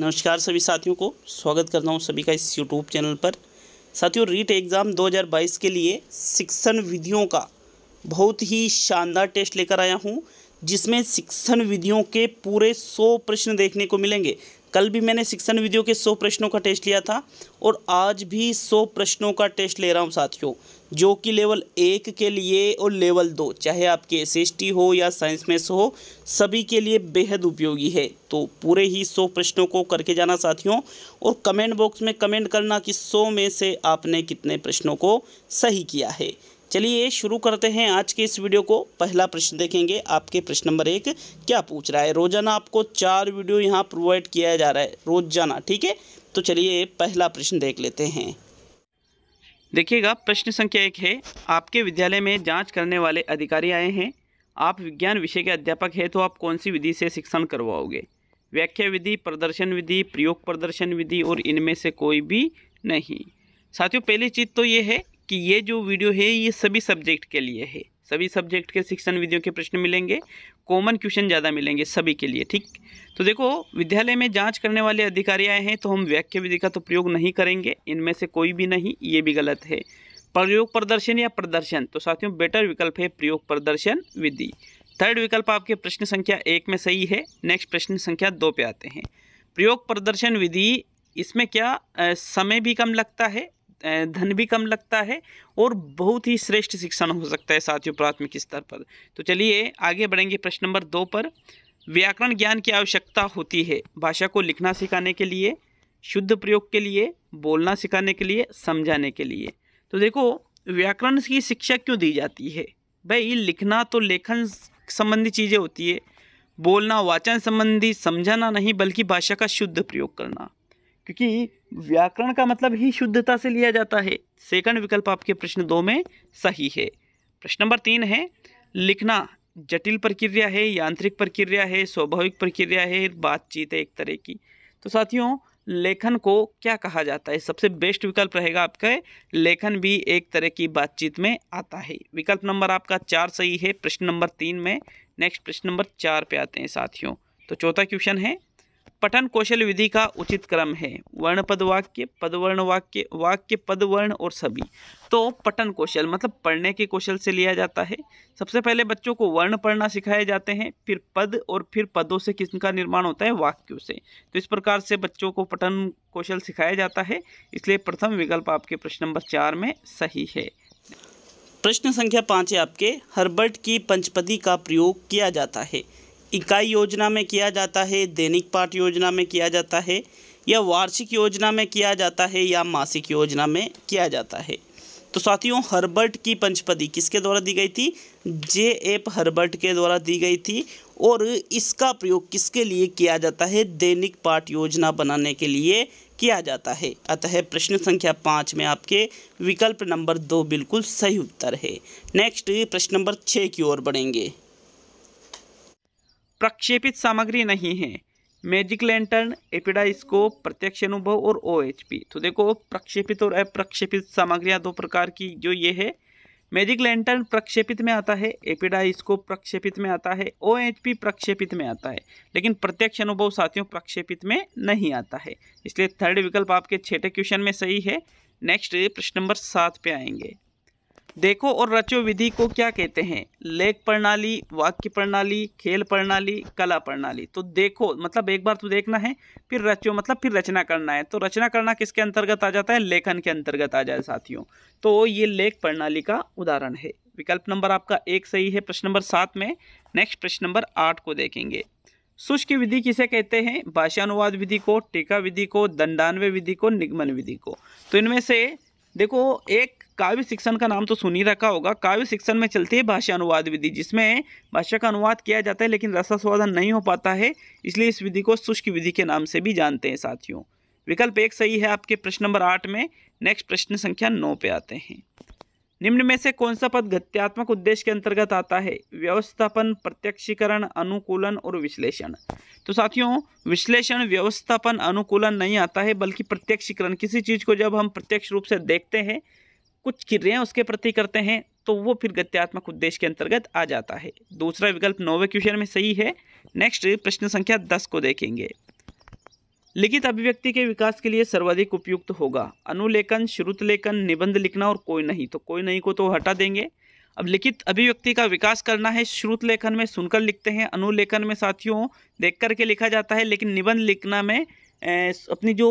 नमस्कार सभी साथियों को स्वागत करता हूँ सभी का इस यूट्यूब चैनल पर साथियों रीट एग्ज़ाम 2022 के लिए शिक्षण विधियों का बहुत ही शानदार टेस्ट लेकर आया हूँ जिसमें शिक्षण विधियों के पूरे 100 प्रश्न देखने को मिलेंगे कल भी मैंने शिक्षण विधियों के 100 प्रश्नों का टेस्ट लिया था और आज भी 100 प्रश्नों का टेस्ट ले रहा हूँ साथियों जो कि लेवल एक के लिए और लेवल दो चाहे आपके एस हो या साइंस में हो सभी के लिए बेहद उपयोगी है तो पूरे ही सौ प्रश्नों को करके जाना साथियों और कमेंट बॉक्स में कमेंट करना कि सौ में से आपने कितने प्रश्नों को सही किया है चलिए शुरू करते हैं आज के इस वीडियो को पहला प्रश्न देखेंगे आपके प्रश्न नंबर एक क्या पूछ रहा है रोजाना आपको चार वीडियो यहाँ प्रोवाइड किया जा रहा है रोजाना ठीक है तो चलिए पहला प्रश्न देख लेते हैं देखिएगा प्रश्न संख्या एक है आपके विद्यालय में जांच करने वाले अधिकारी आए हैं आप विज्ञान विषय के अध्यापक हैं तो आप कौन सी विधि से शिक्षण करवाओगे व्याख्या विधि प्रदर्शन विधि प्रयोग प्रदर्शन विधि और इनमें से कोई भी नहीं साथियों पहली चीज़ तो ये है कि ये जो वीडियो है ये सभी सब्जेक्ट के लिए है सभी सब्जेक्ट के शिक्षण विधियों के प्रश्न मिलेंगे कॉमन क्वेश्चन ज़्यादा मिलेंगे सभी के लिए ठीक तो देखो विद्यालय में जांच करने वाले अधिकारी आए हैं तो हम वाक्य विधि का तो प्रयोग नहीं करेंगे इनमें से कोई भी नहीं ये भी गलत है प्रयोग प्रदर्शन या प्रदर्शन तो साथियों बेटर विकल्प है प्रयोग प्रदर्शन विधि थर्ड विकल्प आपके प्रश्न संख्या एक में सही है नेक्स्ट प्रश्न संख्या दो पे आते हैं प्रयोग प्रदर्शन विधि इसमें क्या समय भी कम लगता है धन भी कम लगता है और बहुत ही श्रेष्ठ शिक्षण हो सकता है साथियों प्राथमिक स्तर पर तो चलिए आगे बढ़ेंगे प्रश्न नंबर दो पर व्याकरण ज्ञान की आवश्यकता होती है भाषा को लिखना सिखाने के लिए शुद्ध प्रयोग के लिए बोलना सिखाने के लिए समझाने के लिए तो देखो व्याकरण की शिक्षा क्यों दी जाती है भाई लिखना तो लेखन संबंधी चीज़ें होती है बोलना वाचन संबंधी समझाना नहीं बल्कि भाषा का शुद्ध प्रयोग करना क्योंकि व्याकरण का मतलब ही शुद्धता से लिया जाता है सेकंड विकल्प आपके प्रश्न दो में सही है प्रश्न नंबर तीन है लिखना जटिल प्रक्रिया है यांत्रिक प्रक्रिया है स्वाभाविक प्रक्रिया है बातचीत है एक तरह की तो साथियों लेखन को क्या कहा जाता है सबसे बेस्ट विकल्प रहेगा आपका लेखन भी एक तरह की बातचीत में आता है विकल्प नंबर आपका चार सही है प्रश्न नंबर तीन में नेक्स्ट प्रश्न नंबर चार पे आते हैं साथियों तो चौथा क्वेश्चन है पठन कौशल विधि का उचित क्रम है वर्ण पद वाक्य पदवर्ण वाक्य वाक्य पद वर्ण और सभी तो पठन कौशल मतलब पढ़ने के कौशल से लिया जाता है सबसे पहले बच्चों को वर्ण पढ़ना सिखाए जाते हैं फिर पद और फिर पदों से किसका निर्माण होता है वाक्यों से तो इस प्रकार से बच्चों को पठन कौशल सिखाया जाता है इसलिए प्रथम विकल्प आपके प्रश्न नंबर चार में सही है प्रश्न संख्या पाँच है आपके हर्बर्ट की पंचपदी का प्रयोग किया जाता है इकाई योजना में किया जाता है दैनिक पाठ योजना में किया जाता है या वार्षिक योजना में किया जाता है या मासिक योजना में किया जाता है तो साथियों हर्बर्ट की पंचपदी किसके द्वारा दी गई थी जे एप हर्बर्ट के द्वारा दी गई थी और इसका प्रयोग किसके लिए किया जाता है दैनिक पाठ योजना बनाने के लिए किया जाता है अतः प्रश्न संख्या पाँच में आपके विकल्प नंबर दो बिल्कुल सही उत्तर है नेक्स्ट प्रश्न नंबर छः की ओर बढ़ेंगे प्रक्षेपित सामग्री नहीं है मैजिक लैंटर्न एपिडाइस्कोप प्रत्यक्ष अनुभव और ओ तो देखो प्रक्षेपित और अप्रक्षेपित सामग्रियाँ दो प्रकार की जो ये है मैजिक लैंटर्न प्रक्षेपित में आता है एपिडाइस्कोप प्रक्षेपित में आता है ओ प्रक्षेपित में आता है लेकिन प्रत्यक्ष अनुभव साथियों प्रक्षेपित में नहीं आता है इसलिए थर्ड विकल्प आपके छठे क्वेश्चन में सही है नेक्स्ट प्रश्न नंबर सात पे आएंगे देखो और रचो विधि को क्या कहते हैं लेख प्रणाली वाक्य प्रणाली खेल प्रणाली कला प्रणाली तो देखो मतलब एक बार तो देखना है फिर रचो मतलब फिर रचना करना है तो रचना करना किसके अंतर्गत आ जाता है लेखन के अंतर्गत आ जाए साथियों तो ये लेख प्रणाली का उदाहरण है विकल्प नंबर आपका एक सही है प्रश्न नंबर सात में नेक्स्ट प्रश्न नंबर आठ को देखेंगे शुष्क विधि किसे कहते हैं भाषानुवाद विधि को टीका विधि को दंडान्वय विधि को निगमन विधि को तो इनमें से देखो एक काव्य शिक्षण का नाम तो सुन ही रखा होगा काव्य शिक्षण में चलती है भाषा अनुवाद विधि जिसमें भाषा का अनुवाद किया जाता है लेकिन रसास्वादन नहीं हो पाता है इसलिए इस विधि को शुष्क विधि के नाम से भी जानते हैं साथियों विकल्प एक सही है आपके प्रश्न नंबर आठ में नेक्स्ट प्रश्न संख्या नौ पे आते हैं निम्न में से कौन सा पद गत्यात्मक उद्देश्य के अंतर्गत आता है व्यवस्थापन प्रत्यक्षीकरण अनुकूलन और विश्लेषण तो साथियों विश्लेषण व्यवस्थापन अनुकूलन नहीं आता है बल्कि प्रत्यक्षीकरण किसी चीज़ को जब हम प्रत्यक्ष रूप से देखते हैं कुछ क्रियाएं उसके प्रति करते हैं तो वो फिर गत्यात्मक उद्देश्य के अंतर्गत आ जाता है दूसरा विकल्प नौवे क्वेश्चन में सही है नेक्स्ट प्रश्न संख्या दस को देखेंगे लिखित अभिव्यक्ति के विकास के लिए सर्वाधिक उपयुक्त होगा अनुलेखन श्रुत लेखन निबंध लिखना और कोई नहीं तो कोई नहीं को तो हटा देंगे अब लिखित अभिव्यक्ति का विकास करना है श्रुत लेखन में सुनकर लिखते हैं अनुलेखन में साथियों देख करके लिखा जाता है लेकिन निबंध लिखना में अपनी जो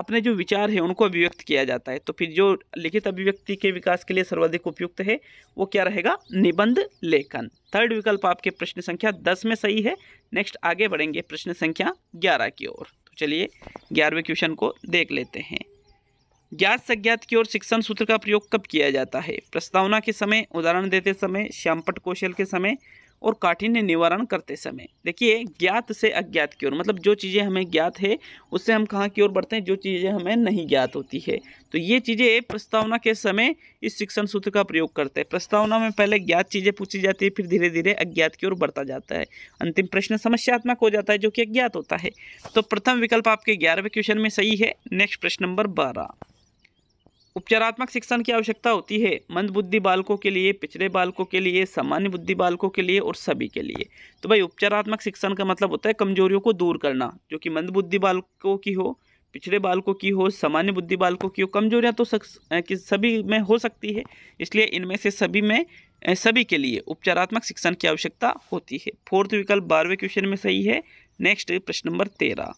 अपने जो विचार हैं उनको अभिव्यक्त किया जाता है तो फिर जो लिखित अभिव्यक्ति के विकास के लिए सर्वाधिक उपयुक्त है वो क्या रहेगा निबंध लेखन थर्ड विकल्प आपके प्रश्न संख्या दस में सही है नेक्स्ट आगे बढ़ेंगे प्रश्न संख्या ग्यारह की ओर तो चलिए ग्यारहवें क्वेश्चन को देख लेते हैं ज्ञात सज्ञात की ओर शिक्षण सूत्र का प्रयोग कब किया जाता है प्रस्तावना के समय उदाहरण देते समय श्यामपट कौशल के समय और काठिन्य निवारण करते समय देखिए ज्ञात से अज्ञात की ओर मतलब जो चीज़ें हमें ज्ञात है उससे हम कहाँ की ओर बढ़ते हैं जो चीज़ें हमें नहीं ज्ञात होती है तो ये चीज़ें प्रस्तावना के समय इस शिक्षण सूत्र का प्रयोग करते हैं प्रस्तावना में पहले ज्ञात चीज़ें पूछी जाती है फिर धीरे धीरे अज्ञात की ओर बढ़ता जाता है अंतिम प्रश्न समस्यात्मक हो जाता है जो कि अज्ञात होता है तो प्रथम विकल्प आपके ग्यारहवें क्वेश्चन में सही है नेक्स्ट प्रश्न नंबर बारह उपचारात्मक शिक्षण की आवश्यकता होती है मंदबुद्धि बालकों के लिए पिछड़े बालकों के लिए सामान्य बुद्धि बालकों के लिए और सभी के लिए तो भाई उपचारात्मक शिक्षण का मतलब होता है कमजोरियों को दूर करना जो कि मंदबुद्धि बालकों की हो पिछड़े बालकों की हो सामान्य बुद्धि बालकों की हो कमजोरियाँ तो सभी में हो सकती है इसलिए इनमें से सभी में सभी के लिए उपचारात्मक शिक्षण की आवश्यकता होती है फोर्थ विकल्प बारहवें क्वेश्चन में सही है नेक्स्ट प्रश्न नंबर तेरह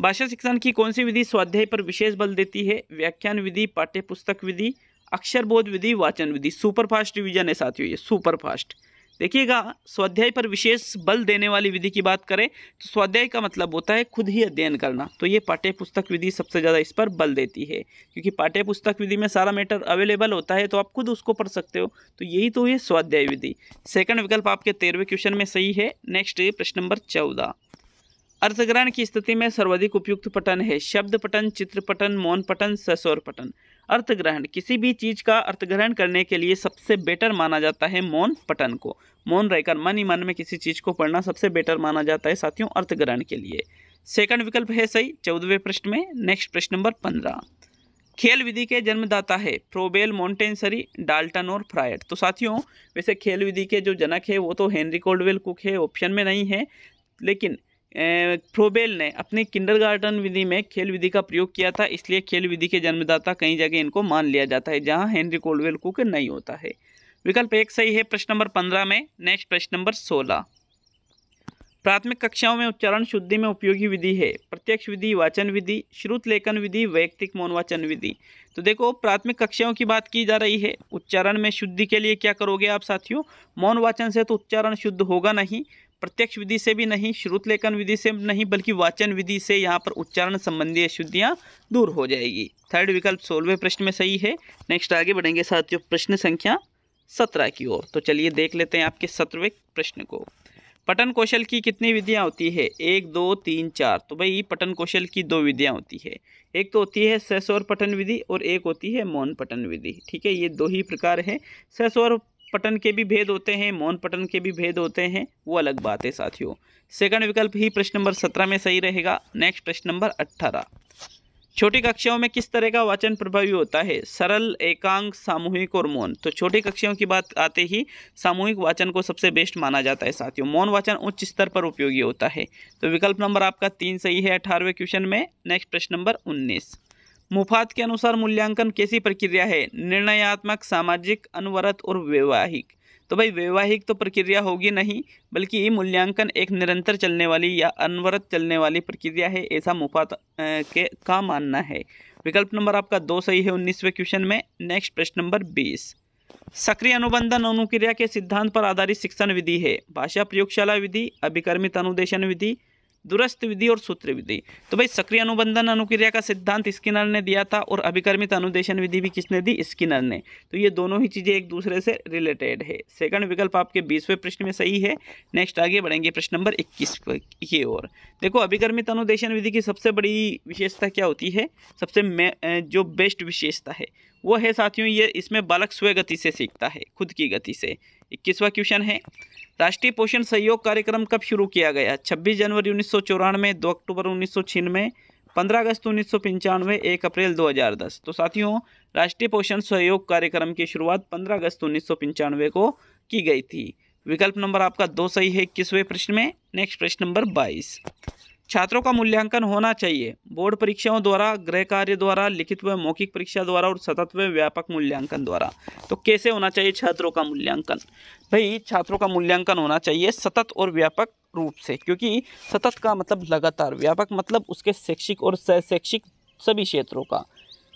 भाषा शिक्षण की कौन सी विधि स्वाध्याय पर विशेष बल देती है व्याख्यान विधि पाठ्य पुस्तक विधि अक्षर बोध विधि वाचन विधि सुपर फास्ट रिविजन है साथियों ये सुपर फास्ट देखिएगा स्वाध्याय पर विशेष बल देने वाली विधि की बात करें तो स्वाध्याय का मतलब होता है खुद ही अध्ययन करना तो ये पाठ्य पुस्तक विधि सबसे ज़्यादा इस पर बल देती है क्योंकि पाठ्य पुस्तक विधि में सारा मैटर अवेलेबल होता है तो आप खुद उसको पढ़ सकते हो तो यही तो है स्वाध्याय विधि सेकंड विकल्प आपके तेरहवें क्वेश्चन में सही है नेक्स्ट प्रश्न नंबर चौदह अर्थग्रहण की स्थिति में सर्वाधिक उपयुक्त पटन है शब्द पटन चित्र पटन मौन पटन ससौर पटन अर्थग्रहण किसी भी चीज का अर्थग्रहण करने के लिए सबसे बेटर माना जाता है मौन पटन को मौन रहकर मन ही मन में किसी चीज को पढ़ना सबसे बेटर माना जाता है साथियों अर्थग्रहण के लिए सेकंड विकल्प है सही चौदहवें प्रश्न में नेक्स्ट प्रश्न नंबर पंद्रह खेल विधि के जन्मदाता है प्रोबेल मॉन्टेनसरी डाल्टन और फ्रायड तो साथियों वैसे खेल विधि के जो जनक है वो तो हेनरी कोल्डवेल कुक है ऑप्शन में नहीं है लेकिन फ्रोबेल ने अपनी किंडरगार्टन विधि में खेल विधि का प्रयोग किया था इसलिए खेल विधि के जन्मदाता कई जगह इनको मान लिया जाता है जहां हेनरी कोलवेल कुक नहीं होता है विकल्प एक सही है प्रश्न नंबर पंद्रह में नेक्स्ट प्रश्न नंबर सोलह प्राथमिक कक्षाओं में उच्चारण शुद्धि में उपयोगी विधि है प्रत्यक्ष विधि वाचन विधि श्रुत लेखन विधि वैयक्तिक मौनवाचन विधि तो देखो प्राथमिक कक्षाओं की बात की जा रही है उच्चारण में शुद्धि के लिए क्या करोगे आप साथियों मौन वाचन से तो उच्चारण शुद्ध होगा नहीं प्रत्यक्ष विधि से भी नहीं श्रुत लेखन विधि से नहीं बल्कि वाचन विधि से यहाँ पर उच्चारण संबंधी अशुद्धियाँ दूर हो जाएगी थर्ड विकल्प सोलहवें प्रश्न में सही है नेक्स्ट आगे बढ़ेंगे साथियों प्रश्न संख्या सत्रह की ओर तो चलिए देख लेते हैं आपके सत्रहवें प्रश्न को पठन कौशल की कितनी विधियाँ होती है एक दो तीन चार तो भाई पठन कौशल की दो विधियाँ होती है एक तो होती है सैसौर पठन विधि और एक होती है मौन पठन विधि ठीक है ये दो ही प्रकार है सैसौर पटन के भी भेद होते हैं मौन पटन के भी भेद होते हैं वो अलग बात है साथियों सेकंड विकल्प ही प्रश्न नंबर सत्रह में सही रहेगा नेक्स्ट प्रश्न नंबर अट्ठारह छोटी कक्षाओं में किस तरह का वाचन प्रभावी होता है सरल एकांक सामूहिक और मौन तो छोटी कक्षाओं की बात आते ही सामूहिक वाचन को सबसे बेस्ट माना जाता है साथियों मौन वाचन उच्च स्तर पर उपयोगी होता है तो विकल्प नंबर आपका तीन सही है अठारहवें क्वेश्चन में नेक्स्ट प्रश्न नंबर उन्नीस मुफात के अनुसार मूल्यांकन कैसी प्रक्रिया है निर्णयात्मक सामाजिक अनवरत और वैवाहिक तो भाई वैवाहिक तो प्रक्रिया होगी नहीं बल्कि ये मूल्यांकन एक निरंतर चलने वाली या अनवरत चलने वाली प्रक्रिया है ऐसा मुफात के का मानना है विकल्प नंबर आपका दो सही है उन्नीसवें क्वेश्चन में नेक्स्ट प्रश्न नंबर बीस सक्रिय अनुबंधन अनुक्रिया के सिद्धांत पर आधारित शिक्षण विधि है भाषा प्रयोगशाला विधि अभिकर्मित अनुदेशन विधि दुरस्त विधि और सूत्र विधि तो भाई सक्रिय अनुबंधन अनुक्रिया का सिद्धांत स्किनर ने दिया था और अभिकर्मित अनुदेशन विधि भी किसने दी स्किनर ने तो ये दोनों ही चीज़ें एक दूसरे से रिलेटेड है सेकंड विकल्प आपके बीसवें प्रश्न में सही है नेक्स्ट आगे बढ़ेंगे प्रश्न नंबर इक्कीस की ओर देखो अभिकर्मित अनुदेशन विधि की सबसे बड़ी विशेषता क्या होती है सबसे जो बेस्ट विशेषता है वो है साथियों ये इसमें बालक गति से सीखता है खुद की गति से इक्कीसवा क्वेश्चन है राष्ट्रीय पोषण सहयोग कार्यक्रम कब शुरू किया गया छब्बीस जनवरी उन्नीस सौ चौरानवे दो अक्टूबर उन्नीस सौ छियानवे पंद्रह अगस्त उन्नीस सौ पंचानवे एक अप्रैल 2010 तो साथियों राष्ट्रीय पोषण सहयोग कार्यक्रम की शुरुआत 15 अगस्त उन्नीस सौ पंचानवे को की गई थी विकल्प नंबर आपका दो सही है इक्कीसवें प्रश्न में नेक्स्ट प्रश्न नंबर बाईस छात्रों का मूल्यांकन होना चाहिए बोर्ड परीक्षाओं द्वारा गृह कार्य द्वारा लिखित व मौखिक परीक्षा द्वारा और सतत व व्यापक मूल्यांकन द्वारा तो कैसे होना चाहिए छात्रों का मूल्यांकन भाई छात्रों का मूल्यांकन होना चाहिए सतत और व्यापक रूप से क्योंकि सतत का मतलब लगातार व्यापक मतलब उसके शैक्षिक और सशैक्षिक सभी क्षेत्रों का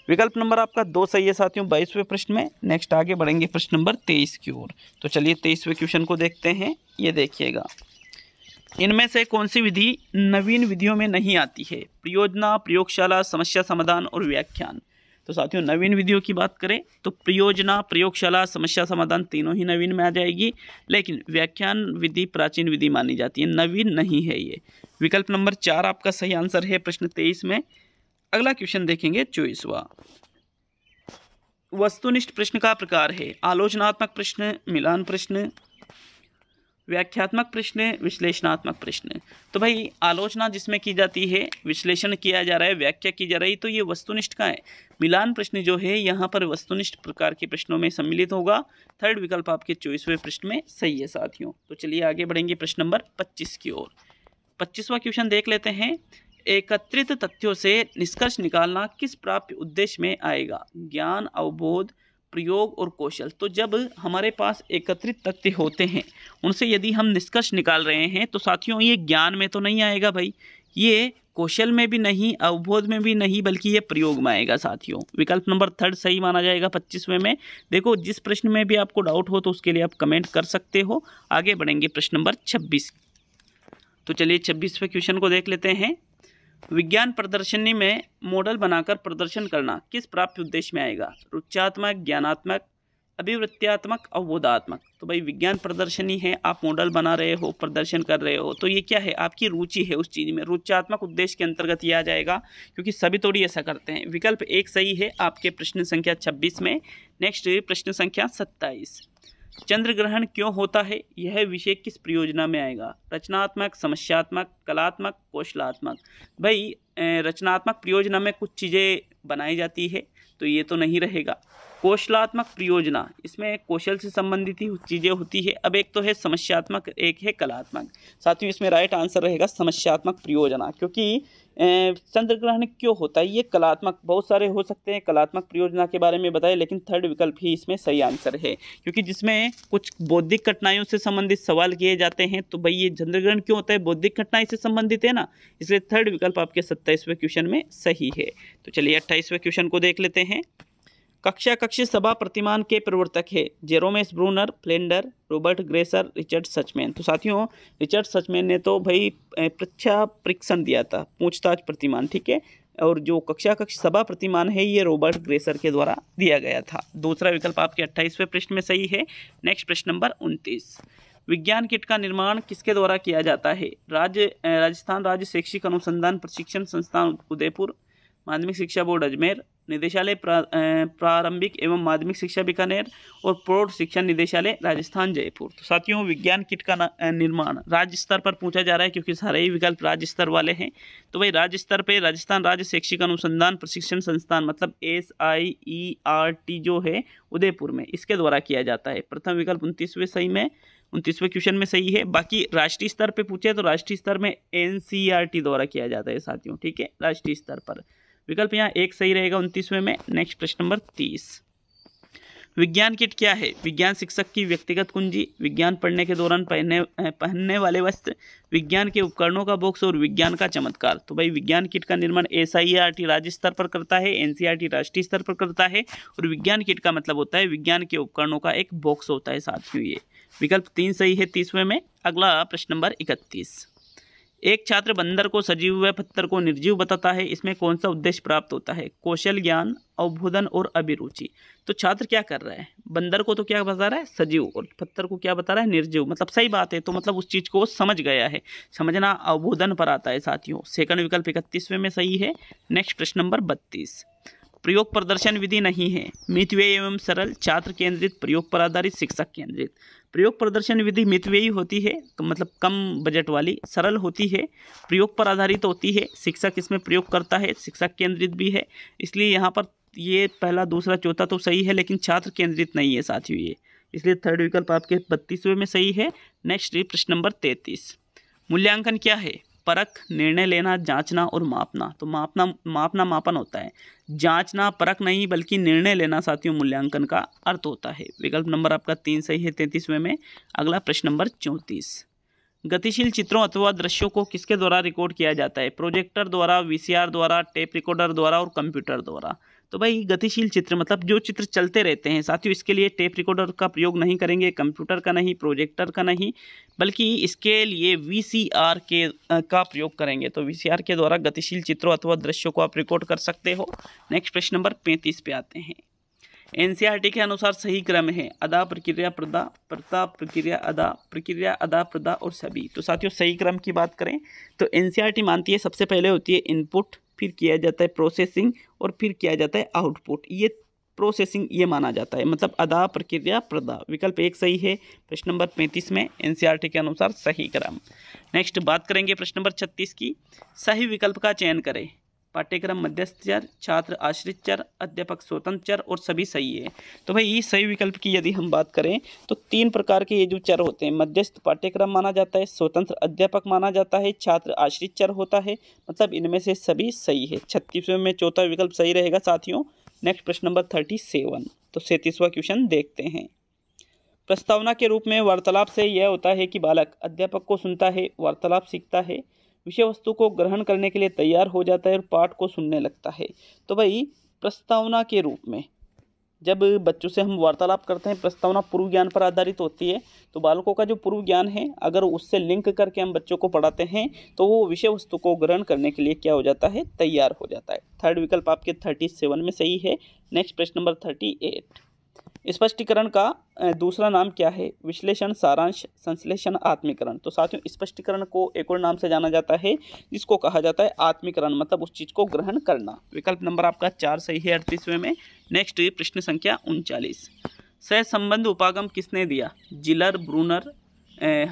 विकल्प नंबर आपका दो सही है साथियों बाईसवें प्रश्न में नेक्स्ट आगे बढ़ेंगे प्रश्न नंबर तेईस की ओर तो चलिए तेईसवें क्वेश्चन को देखते हैं ये देखिएगा इनमें से कौन सी विधि नवीन विधियों में नहीं आती है प्रयोजना प्रयोगशाला समस्या समाधान और व्याख्यान तो साथियों नवीन विधियों की बात करें तो प्रयोजना प्रयोगशाला समस्या समाधान तीनों ही नवीन में आ जाएगी लेकिन व्याख्यान विधि प्राचीन विधि मानी जाती है नवीन नहीं है ये विकल्प नंबर चार आपका सही आंसर है प्रश्न तेईस में अगला क्वेश्चन देखेंगे चौबीसवा वस्तुनिष्ठ प्रश्न का प्रकार है आलोचनात्मक प्रश्न मिलान प्रश्न व्याख्यात्मक प्रश्न विश्लेषणात्मक प्रश्न तो भाई आलोचना जिसमें की जाती है विश्लेषण किया जा रहा है व्याख्या की जा रही है तो ये वस्तुनिष्ठ का है मिलान प्रश्न जो है यहाँ पर वस्तुनिष्ठ प्रकार के प्रश्नों में सम्मिलित होगा थर्ड विकल्प आपके चौबीसवें प्रश्न में सही है साथियों तो चलिए आगे बढ़ेंगे प्रश्न नंबर पच्चीस की ओर पच्चीसवा क्वेश्चन देख लेते हैं एकत्रित तथ्यों से निष्कर्ष निकालना किस प्राप्त उद्देश्य में आएगा ज्ञान अवबोध प्रयोग और कौशल तो जब हमारे पास एकत्रित तथ्य होते हैं उनसे यदि हम निष्कर्ष निकाल रहे हैं तो साथियों ये ज्ञान में तो नहीं आएगा भाई ये कौशल में भी नहीं अवबोध में भी नहीं बल्कि ये प्रयोग में आएगा साथियों विकल्प नंबर थर्ड सही माना जाएगा पच्चीसवें में देखो जिस प्रश्न में भी आपको डाउट हो तो उसके लिए आप कमेंट कर सकते हो आगे बढ़ेंगे प्रश्न नंबर छब्बीस तो चलिए छब्बीसवें क्वेश्चन को देख लेते हैं विज्ञान प्रदर्शनी में मॉडल बनाकर प्रदर्शन करना किस प्राप्त उद्देश्य में आएगा रुचात्मक ज्ञानात्मक अभिवृत्त्यात्मक और बोधात्मक तो भाई विज्ञान प्रदर्शनी है आप मॉडल बना रहे हो प्रदर्शन कर रहे हो तो ये क्या है आपकी रुचि है उस चीज़ में रुचात्मक उद्देश्य के अंतर्गत यह आ जाएगा क्योंकि सभी थोड़ी ऐसा करते हैं विकल्प एक सही है आपके प्रश्न संख्या छब्बीस में नेक्स्ट प्रश्न संख्या सत्ताईस चंद्र ग्रहण क्यों होता है यह विषय किस प्रयोजना में आएगा रचनात्मक समस्यात्मक कलात्मक कौशलात्मक भाई रचनात्मक प्रयोजना में कुछ चीज़ें बनाई जाती है तो ये तो नहीं रहेगा कौशलात्मक प्रयोजना इसमें कौशल से संबंधित ही चीज़ें होती है अब एक तो है समस्यात्मक एक है कलात्मक साथ ही इसमें राइट आंसर रहेगा समस्यात्मक प्रयोजना क्योंकि चंद्रग्रहण क्यों होता है ये कलात्मक बहुत सारे हो सकते हैं कलात्मक परियोजना के बारे में बताएं लेकिन थर्ड विकल्प ही इसमें सही आंसर है क्योंकि जिसमें कुछ बौद्धिक कठिनाइयों से संबंधित सवाल किए जाते हैं तो भाई ये चंद्रग्रहण क्यों होता है बौद्धिक कठिनाई से संबंधित है ना इसलिए थर्ड विकल्प आपके सत्ताईसवें क्वेश्चन में सही है तो चलिए अट्ठाईसवें क्वेश्चन को देख लेते हैं कक्षा कक्ष सभा प्रतिमान के प्रवर्तक है Jerome S Bruner Flanders Robert Glaser Richard Suchman तो साथियों रिचर्ड सचमैन ने तो भाई प्रक्षा परीक्षण दिया था पूछताछ प्रतिमान ठीक है और जो कक्षा कक्ष सभा प्रतिमान है ये रॉबर्ट ग्रेसर के द्वारा दिया गया था दूसरा विकल्प आपके अट्ठाईसवें प्रश्न में सही है नेक्स्ट प्रश्न नंबर उनतीस विज्ञान किट का निर्माण किसके द्वारा किया जाता है राज्य राजस्थान राज्य शैक्षिक अनुसंधान प्रशिक्षण संस्थान उदयपुर माध्यमिक शिक्षा बोर्ड अजमेर निदेशालय प्रा, प्रारंभिक एवं माध्यमिक शिक्षा बीकानेर और प्रौढ़ शिक्षा निदेशालय राजस्थान जयपुर तो साथियों विज्ञान किट का निर्माण राज्य स्तर पर पूछा जा रहा है क्योंकि सारे ही विकल्प राज्य स्तर वाले हैं तो भाई राज्य स्तर पर राजस्थान राज्य शैक्षिक अनुसंधान प्रशिक्षण संस्थान मतलब S I E R T जो है उदयपुर में इसके द्वारा किया जाता है प्रथम विकल्प उनतीसवें सही में उनतीसवें क्वेश्चन में सही है बाकी राष्ट्रीय स्तर पर पूछे तो राष्ट्रीय स्तर में एन द्वारा किया जाता है साथियों ठीक है राष्ट्रीय स्तर पर विकल्प यहाँ एक सही रहेगा उनतीसवें में नेक्स्ट प्रश्न नंबर तीस विज्ञान किट क्या है विज्ञान शिक्षक की व्यक्तिगत कुंजी विज्ञान पढ़ने के दौरान पहने पहनने वाले वस्त्र विज्ञान के उपकरणों का बॉक्स और विज्ञान का चमत्कार तो भाई विज्ञान किट का निर्माण एस e राज्य स्तर पर करता है एन e राष्ट्रीय स्तर पर करता है और विज्ञान किट का मतलब होता है विज्ञान के उपकरणों का एक बॉक्स होता है साथियों ये विकल्प तीन सही है तीसवें में अगला प्रश्न नंबर इकतीस एक छात्र बंदर को सजीव व पत्थर को निर्जीव बताता है इसमें कौन सा उद्देश्य प्राप्त होता है कौशल ज्ञान अवबोधन और अभिरुचि तो छात्र क्या कर रहा है बंदर को तो क्या बता रहा है सजीव और पत्थर को क्या बता रहा है निर्जीव मतलब सही बात है तो मतलब उस चीज़ को समझ गया है समझना अवबोधन पर आता है साथियों सेकंड विकल्प इकतीसवें में सही है नेक्स्ट प्रश्न नंबर बत्तीस प्रयोग प्रदर्शन विधि नहीं है मितव्ययी एवं सरल छात्र केंद्रित प्रयोग पर आधारित शिक्षक केंद्रित प्रयोग प्रदर्शन विधि मितव्ययी होती है तो मतलब कम बजट वाली सरल होती है प्रयोग पर आधारित होती है शिक्षक इसमें प्रयोग करता है शिक्षक केंद्रित भी है इसलिए यहाँ पर ये पहला दूसरा चौथा तो सही है लेकिन छात्र केंद्रित नहीं है साथियों ये इसलिए थर्ड विकल्प आपके बत्तीसवें में सही है नेक्स्ट प्रश्न नंबर तैंतीस मूल्यांकन क्या है परख निर्णय लेना जांचना और मापना तो मापना मापना मापन होता है जांचना परख नहीं बल्कि निर्णय लेना साथियों मूल्यांकन का अर्थ होता है विकल्प नंबर आपका तीन सही है तैंतीसवें में अगला प्रश्न नंबर चौंतीस गतिशील चित्रों अथवा दृश्यों को किसके द्वारा रिकॉर्ड किया जाता है प्रोजेक्टर द्वारा वीसीआर द्वारा टेप रिकॉर्डर द्वारा और कंप्यूटर द्वारा तो भाई गतिशील चित्र मतलब जो चित्र चलते रहते हैं साथियों इसके लिए टेप रिकॉर्डर का प्रयोग नहीं करेंगे कंप्यूटर का नहीं प्रोजेक्टर का नहीं बल्कि इसके लिए वी के का प्रयोग करेंगे तो वी के द्वारा गतिशील चित्रों अथवा दृश्यों को आप रिकॉर्ड कर सकते हो नेक्स्ट प्रश्न नंबर पैंतीस पे आते हैं एन के अनुसार सही क्रम है अदा प्रक्रिया प्रदा प्रता प्रक्रिया अदा प्रक्रिया अदा प्रदा और सभी तो साथियों सही क्रम की बात करें तो एन मानती है सबसे पहले होती है इनपुट फिर किया जाता है प्रोसेसिंग और फिर किया जाता है आउटपुट ये प्रोसेसिंग ये माना जाता है मतलब अदा प्रक्रिया प्रदा विकल्प एक सही है प्रश्न नंबर पैंतीस में एनसीईआरटी e के अनुसार सही क्रम नेक्स्ट बात करेंगे प्रश्न नंबर छत्तीस की सही विकल्प का चयन करें पाठ्यक्रम मध्यस्थ चर छात्र आश्रित चर अध्यापक स्वतंत्र चर और सभी सही है तो भाई ये सही विकल्प की यदि हम बात करें तो तीन प्रकार के ये जो चर होते हैं मध्यस्थ पाठ्यक्रम माना जाता है स्वतंत्र अध्यापक माना जाता है छात्र आश्रित चर होता है मतलब इनमें से सभी सही है छत्तीसवें में चौथा विकल्प सही रहेगा साथियों नेक्स्ट प्रश्न नंबर थर्टी सेवन तो सैंतीसवा क्वेश्चन देखते हैं प्रस्तावना के रूप में वार्तालाप से यह होता है कि बालक अध्यापक को सुनता है वार्तालाप सीखता है विषय वस्तु को ग्रहण करने के लिए तैयार हो जाता है और पाठ को सुनने लगता है तो भाई प्रस्तावना के रूप में जब बच्चों से हम वार्तालाप करते हैं प्रस्तावना पूर्व ज्ञान पर आधारित होती है तो बालकों का जो पूर्व ज्ञान है अगर उससे लिंक करके हम बच्चों को पढ़ाते हैं तो वो विषय वस्तु को ग्रहण करने के लिए क्या हो जाता है तैयार हो जाता है थर्ड विकल्प आपके थर्टी सेवन में सही है नेक्स्ट प्रश्न नंबर थर्टी एट स्पष्टीकरण का दूसरा नाम क्या है विश्लेषण सारांश संश्लेषण आत्मीकरण तो साथियों स्पष्टीकरण को एक और नाम से जाना जाता है जिसको कहा जाता है आत्मीकरण मतलब उस चीज़ को ग्रहण करना विकल्प नंबर आपका चार सही है अड़तीसवें में नेक्स्ट प्रश्न संख्या उनचालीस सहसंबंध उपागम किसने दिया जिलर ब्रूनर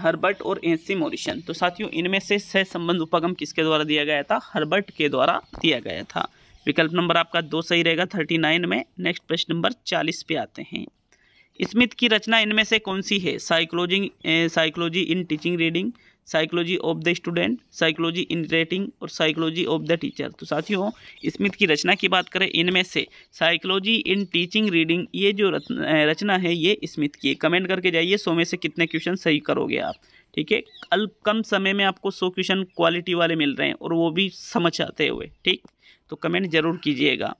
हर्बर्ट और एंसी मोरिशन तो साथियों इनमें से सह संबंध उपागम किसके द्वारा दिया गया था हर्बर्ट के द्वारा दिया गया था विकल्प नंबर आपका दो सही रहेगा थर्टी नाइन में नेक्स्ट प्रश्न नंबर चालीस पे आते हैं स्मिथ की रचना इनमें से कौन सी है psychology psychology in teaching reading psychology of the student psychology in rating और साइकोलॉजी ऑफ द टीचर तो साथियों स्मिथ की रचना की बात करें इनमें से साइकोलॉजी इन टीचिंग रीडिंग ये जो रचना है ये स्मिथ की है कमेंट करके जाइए सो में से कितने क्वेश्चन सही करोगे आप ठीक है अल्प कम समय में आपको सौ क्वेश्चन क्वालिटी वाले मिल रहे हैं और वो भी समझ आते हुए ठीक तो कमेंट जरूर कीजिएगा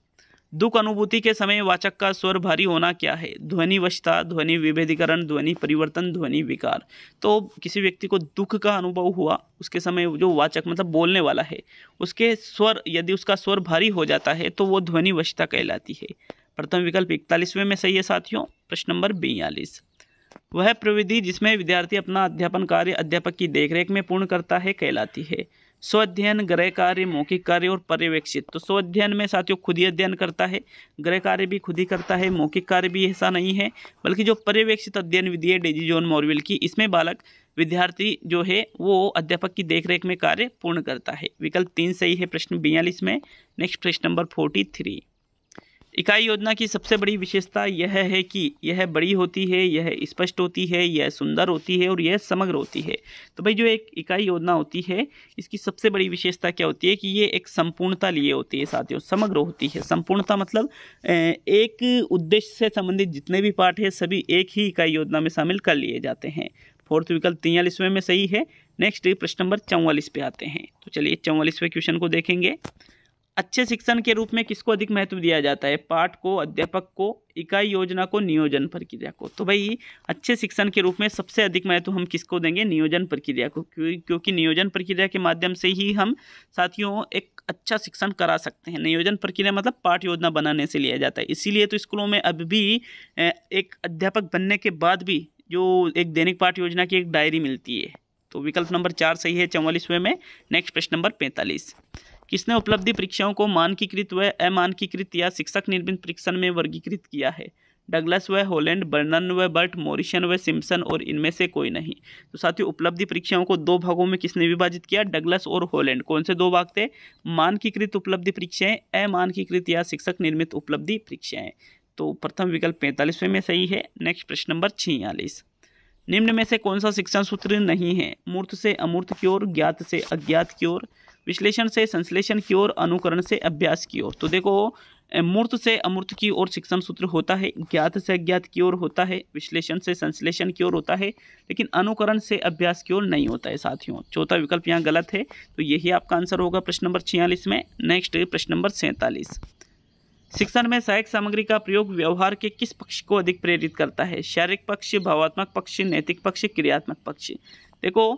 दुख अनुभूति के समय वाचक का स्वर भारी होना क्या है ध्वनि वशता ध्वनि विभेदीकरण ध्वनि परिवर्तन ध्वनि विकार तो किसी व्यक्ति को दुख का अनुभव हुआ उसके समय जो वाचक मतलब बोलने वाला है उसके स्वर यदि उसका स्वर भारी हो जाता है तो वो ध्वनि वशता कहलाती है प्रथम विकल्प इकतालीसवें में सही है साथियों प्रश्न नंबर बयालीस वह प्रविधि जिसमें विद्यार्थी अपना अध्यापन कार्य अध्यापक की देखरेख में पूर्ण करता है कहलाती है स्व अध्ययन गृह कार्य मौखिक कार्य और पर्यवेक्षित तो स्व अध्ययन में साथियों खुद ही अध्ययन करता है गृह कार्य भी खुद ही करता है मौखिक कार्य भी ऐसा नहीं है बल्कि जो पर्यवेक्षित अध्ययन विधि है डेजी जोन मॉरविल की इसमें बालक विद्यार्थी जो है वो अध्यापक की देखरेख में कार्य पूर्ण करता है विकल्प तीन सही है प्रश्न बयालीस में नेक्स्ट प्रश्न नंबर फोर्टी थ्री इकाई योजना की सबसे बड़ी विशेषता यह है कि यह बड़ी होती है यह स्पष्ट होती है यह सुंदर होती है और यह समग्र होती है तो भाई जो एक इकाई योजना होती है इसकी सबसे बड़ी विशेषता क्या होती है कि ये एक संपूर्णता लिए होती है साथियों समग्र होती है संपूर्णता मतलब एक उद्देश्य से संबंधित जितने भी पार्ट है सभी एक ही इकाई योजना में शामिल कर लिए जाते हैं फोर्थ विकल्प तियालीसवें में सही है नेक्स्ट प्रश्न नंबर चौवालीस पे आते हैं तो चलिए चौवालीसवें क्वेश्चन को देखेंगे अच्छे शिक्षण के रूप में किसको अधिक महत्व दिया जाता है पाठ को अध्यापक को इकाई योजना को नियोजन प्रक्रिया को तो भाई अच्छे शिक्षण के रूप में सबसे अधिक महत्व हम किसको देंगे नियोजन प्रक्रिया को क्योंकि नियोजन प्रक्रिया के माध्यम से ही हम साथियों एक अच्छा शिक्षण करा सकते हैं नियोजन प्रक्रिया मतलब पाठ योजना बनाने से लिया जाता है इसीलिए तो स्कूलों में अब भी एक अध्यापक बनने के बाद भी जो एक दैनिक पाठ योजना की एक डायरी मिलती है तो विकल्प नंबर चार सही है चौवालीसवें में नेक्स्ट प्रश्न नंबर पैंतालीस किसने उपलब्धि परीक्षाओं को मानकीकृत व अमानकीकृत या शिक्षक निर्मित परीक्षण में वर्गीकृत किया है डगलस व होलैंड बर्नन व बर्ट मॉरिशन व सिम्सन और इनमें से कोई नहीं तो साथियों उपलब्धि परीक्षाओं को दो भागों में किसने विभाजित किया डगलस और होलैंड कौन से दो भाग थे मानकीकृत उपलब्धि परीक्षाएं अमानकीकृत या शिक्षक निर्मित उपलब्धि परीक्षाएं तो प्रथम विकल्प पैंतालीसवें में सही है नेक्स्ट प्रश्न नंबर छियालीस निम्न में से कौन सा शिक्षण सूत्र नहीं है मूर्त से अमूर्त की ओर ज्ञात से अज्ञात की ओर विश्लेषण से संश्लेषण की ओर अनुकरण से अभ्यास की ओर तो देखो मूर्त से अमूर्त की ओर शिक्षण सूत्र होता है ज्ञात से अज्ञात की ओर होता है विश्लेषण से संश्लेषण की ओर होता है लेकिन अनुकरण से अभ्यास की ओर नहीं होता है साथियों चौथा विकल्प यहाँ गलत है तो यही आपका आंसर होगा प्रश्न नंबर छियालीस में नेक्स्ट प्रश्न नंबर सैंतालीस शिक्षण में सहायक सामग्री का प्रयोग व्यवहार के किस पक्ष को अधिक प्रेरित करता है शारीरिक पक्ष भावात्मक पक्ष नैतिक पक्ष क्रियात्मक पक्ष देखो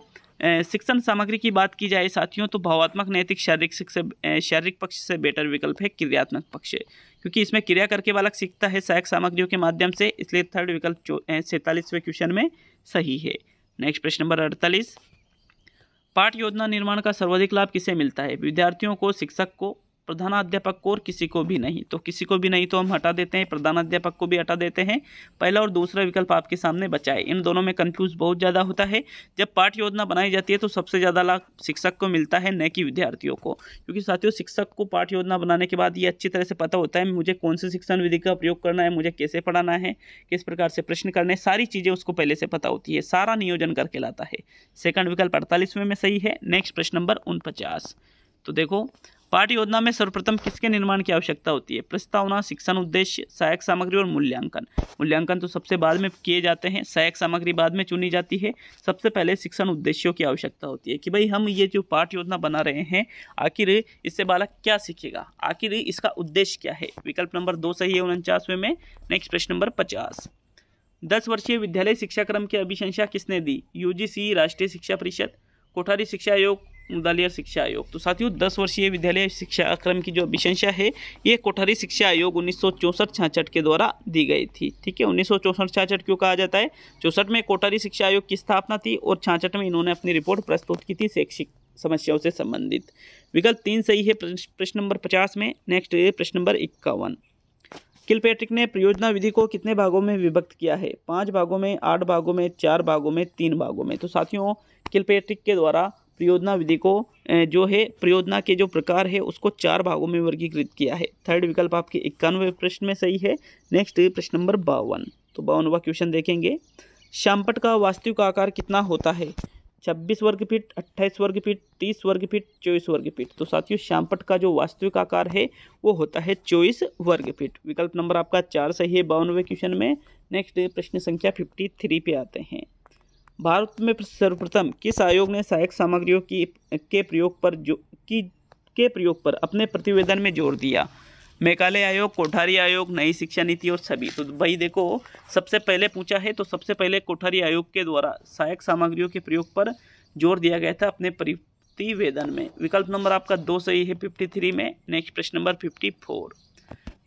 शिक्षण सामग्री की बात की जाए साथियों तो भावात्मक नैतिक शारीरिक शिक्षा शारीरिक पक्ष से बेटर विकल्प है क्रियात्मक पक्ष क्योंकि इसमें क्रिया करके बालक सीखता है सहायक सामग्रियों के माध्यम से इसलिए थर्ड विकल्प सैंतालीसवें क्वेश्चन में सही है नेक्स्ट प्रश्न नंबर अड़तालीस पाठ योजना निर्माण का सर्वाधिक लाभ किसे मिलता है विद्यार्थियों को शिक्षक को प्रधानाध्यापक को और किसी को भी नहीं तो किसी को भी नहीं तो हम हटा देते हैं प्रधानाध्यापक को भी हटा देते हैं पहला और दूसरा विकल्प आपके सामने बचा है इन दोनों में कन्फ्यूज बहुत ज़्यादा होता है जब पाठ योजना बनाई जाती है तो सबसे ज़्यादा लाभ शिक्षक को मिलता है न कि विद्यार्थियों को क्योंकि साथियों शिक्षक को पाठ योजना बनाने के बाद ये अच्छी तरह से पता होता है मुझे कौन से शिक्षण विधि का प्रयोग करना है मुझे कैसे पढ़ाना है किस प्रकार से प्रश्न करने सारी चीज़ें उसको पहले से पता होती है सारा नियोजन करके लाता है सेकंड विकल्प अड़तालीसवें में सही है नेक्स्ट प्रश्न नंबर उनपचास तो देखो पाठ योजना में सर्वप्रथम किसके निर्माण की आवश्यकता होती है प्रस्तावना शिक्षण उद्देश्य सहायक सामग्री और मूल्यांकन मूल्यांकन तो सबसे बाद में किए जाते हैं सहायक सामग्री बाद में चुनी जाती है सबसे पहले शिक्षण उद्देश्यों की आवश्यकता होती है कि भाई हम ये जो पाठ योजना बना रहे हैं आखिर इससे बालक क्या सीखेगा आखिर इसका उद्देश्य क्या है विकल्प नंबर दो सही है उनचासवें में नेक्स्ट प्रश्न नंबर पचास दस वर्षीय विद्यालय शिक्षा क्रम की अभिशंसा किसने दी यू राष्ट्रीय शिक्षा परिषद कोठारी शिक्षा आयोग मुदालिया शिक्षा आयोग तो साथियों दस वर्षीय विद्यालय शिक्षा क्रम की जो अभिशंसा है ये कोठारी शिक्षा आयोग उन्नीस सौ के द्वारा दी गई थी ठीक है उन्नीस सौ क्यों कहा जाता है चौंसठ में कोठारी शिक्षा आयोग की स्थापना थी और छाछठ में इन्होंने अपनी रिपोर्ट प्रस्तुत की थी शैक्षिक समस्याओं से संबंधित विकल्प तीन सही है प्रश्न नंबर पचास में नेक्स्ट प्रश्न नंबर इक्यावन किलपैट्रिक ने परियोजना विधि को कितने भागों में विभक्त किया है पांच भागों में आठ भागों में चार भागों में तीन भागों में तो साथियों किलपैट्रिक के द्वारा प्रयोजना विधि को जो है प्रयोजना के जो प्रकार है उसको चार भागों में वर्गीकृत किया है थर्ड विकल्प आपके इक्यानवे प्रश्न में सही है नेक्स्ट प्रश्न नंबर बावन तो बावनवा क्वेश्चन देखेंगे श्यामपट का वास्तविक आकार कितना होता है छब्बीस वर्ग फीट अट्ठाईस वर्ग फीट तीस वर्ग फीट चौबीस वर्ग फीट तो साथियों श्यामपट का जो वास्तविक आकार है वो होता है चौबीस वर्ग फीट विकल्प नंबर आपका चार सही है बावनवे क्वेश्चन में नेक्स्ट प्रश्न संख्या फिफ्टी थ्री पे आते हैं भारत में सर्वप्रथम किस आयोग ने सहायक सामग्रियों की के प्रयोग पर जो की के प्रयोग पर अपने प्रतिवेदन में जोर दिया मेघालय आयोग कोठारी आयोग नई शिक्षा नीति और सभी तो भाई देखो सबसे पहले पूछा है तो सबसे पहले कोठारी आयोग के द्वारा सहायक सामग्रियों के प्रयोग पर जोर दिया गया था अपने प्रतिवेदन में विकल्प नंबर आपका दो सही है फिफ्टी थ्री में नेक्स्ट प्रश्न नंबर फिफ्टी फोर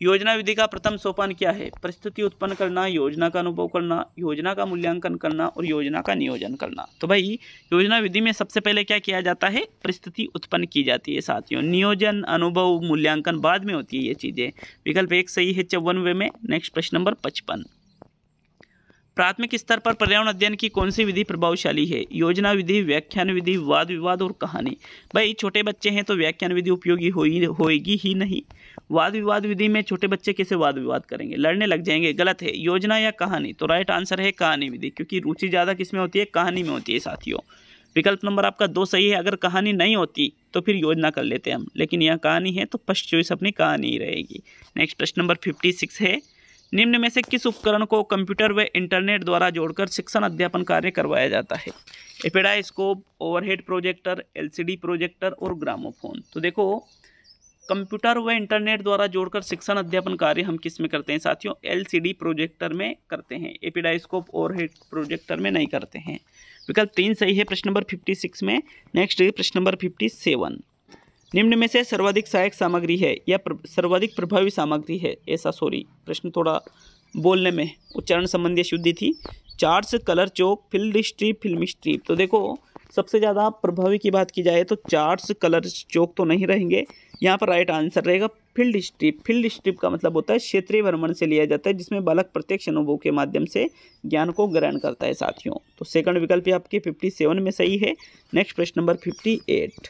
योजना विधि का प्रथम सोपान क्या है परिस्थिति उत्पन्न करना योजना का अनुभव करना योजना का मूल्यांकन करना और योजना का नियोजन करना तो भाई योजना विधि में सबसे पहले क्या किया जाता है परिस्थिति उत्पन्न की जाती है साथियों नियोजन अनुभव मूल्यांकन बाद में होती है ये चीज़ें विकल्प एक सही है चौवनवे में नेक्स्ट प्रश्न नंबर पचपन प्राथमिक स्तर पर पर्यावरण अध्ययन की कौन सी विधि प्रभावशाली है योजना विधि व्याख्यान विधि वाद विवाद और कहानी भाई छोटे बच्चे हैं तो व्याख्यान विधि उपयोगी होगी ही नहीं वाद विवाद विधि में छोटे बच्चे कैसे वाद विवाद करेंगे लड़ने लग जाएंगे गलत है योजना या कहानी तो राइट आंसर है कहानी विधि क्योंकि रुचि ज़्यादा किस में होती है कहानी में होती है साथियों विकल्प नंबर आपका दो सही है अगर कहानी नहीं होती तो फिर योजना कर लेते हैं हम लेकिन यह कहानी है तो फर्स्ट चॉइस अपनी कहानी ही रहेगी नेक्स्ट प्रश्न नंबर फिफ्टी सिक्स है निम्न में से किस उपकरण को कंप्यूटर व इंटरनेट द्वारा जोड़कर शिक्षण अध्यापन कार्य करवाया जाता है scope overhead projector LCD projector और ग्रामोफोन तो देखो कंप्यूटर व इंटरनेट द्वारा जोड़कर शिक्षण अध्यापन कार्य हम किस में करते हैं साथियों एलसीडी प्रोजेक्टर में करते हैं एपीडाइस्कोप और प्रोजेक्टर में नहीं करते हैं विकल्प तीन सही है प्रश्न नंबर फिफ्टी सिक्स में नेक्स्ट प्रश्न नंबर फिफ्टी सेवन निम्न में से सर्वाधिक सहायक सामग्री है या प्र, सर्वाधिक प्रभावी सामग्री है ऐसा सॉरी प्रश्न थोड़ा बोलने में उच्चारण संबंधी शुद्धि थी charts colour chalk field strip film strip तो देखो सबसे ज़्यादा प्रभावी की बात की जाए तो चार्ट्स कलर चौक तो नहीं रहेंगे यहाँ पर राइट आंसर रहेगा फील्ड स्ट्रिप फील्ड स्ट्रिप का मतलब होता है क्षेत्रीय भ्रमण से लिया जाता है जिसमें बालक प्रत्यक्ष अनुभव के माध्यम से ज्ञान को ग्रहण करता है साथियों तो सेकंड विकल्प आपके फिफ्टी सेवन में सही है नेक्स्ट प्रश्न नंबर फिफ्टी एट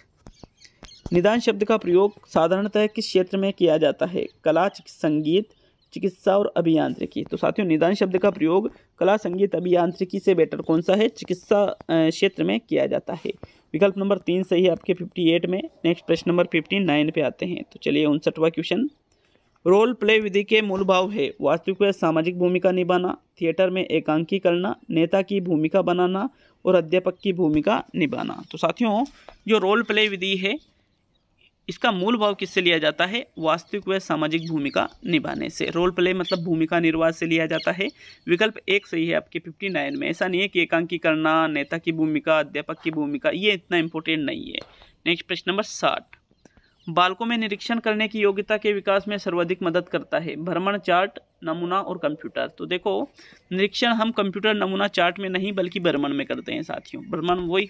निदान शब्द का प्रयोग साधारणतः किस क्षेत्र में किया जाता है कला संगीत चिकित्सा और अभियांत्रिकी तो साथियों निदान शब्द का प्रयोग कला संगीत अभियांत्रिकी से बेटर कौन सा है चिकित्सा क्षेत्र में किया जाता है विकल्प नंबर तीन सही है आपके फिफ्टी एट में नेक्स्ट प्रश्न नंबर फिफ्टी नाइन पे आते हैं तो चलिए उनसठवा क्वेश्चन रोल प्ले विधि के मूल भाव है वास्तविक में सामाजिक भूमिका निभाना थिएटर में एकांकी करना नेता की भूमिका बनाना और अध्यापक की भूमिका निभाना तो साथियों जो रोल प्ले विधि है इसका मूल भाव किससे लिया जाता है वास्तविक व सामाजिक भूमिका निभाने से रोल प्ले मतलब भूमिका निर्वाह से लिया जाता है विकल्प एक सही है आपके फिफ्टी नाइन में ऐसा नहीं है कि एकांकी करना नेता की भूमिका अध्यापक की भूमिका ये इतना इंपॉर्टेंट नहीं है नेक्स्ट प्रश्न नंबर साठ बालकों में निरीक्षण करने की योग्यता के विकास में सर्वाधिक मदद करता है भ्रमण चार्ट नमूना और कंप्यूटर तो देखो निरीक्षण हम कंप्यूटर नमूना चार्ट में नहीं बल्कि भ्रमण में करते हैं साथियों भ्रमण वही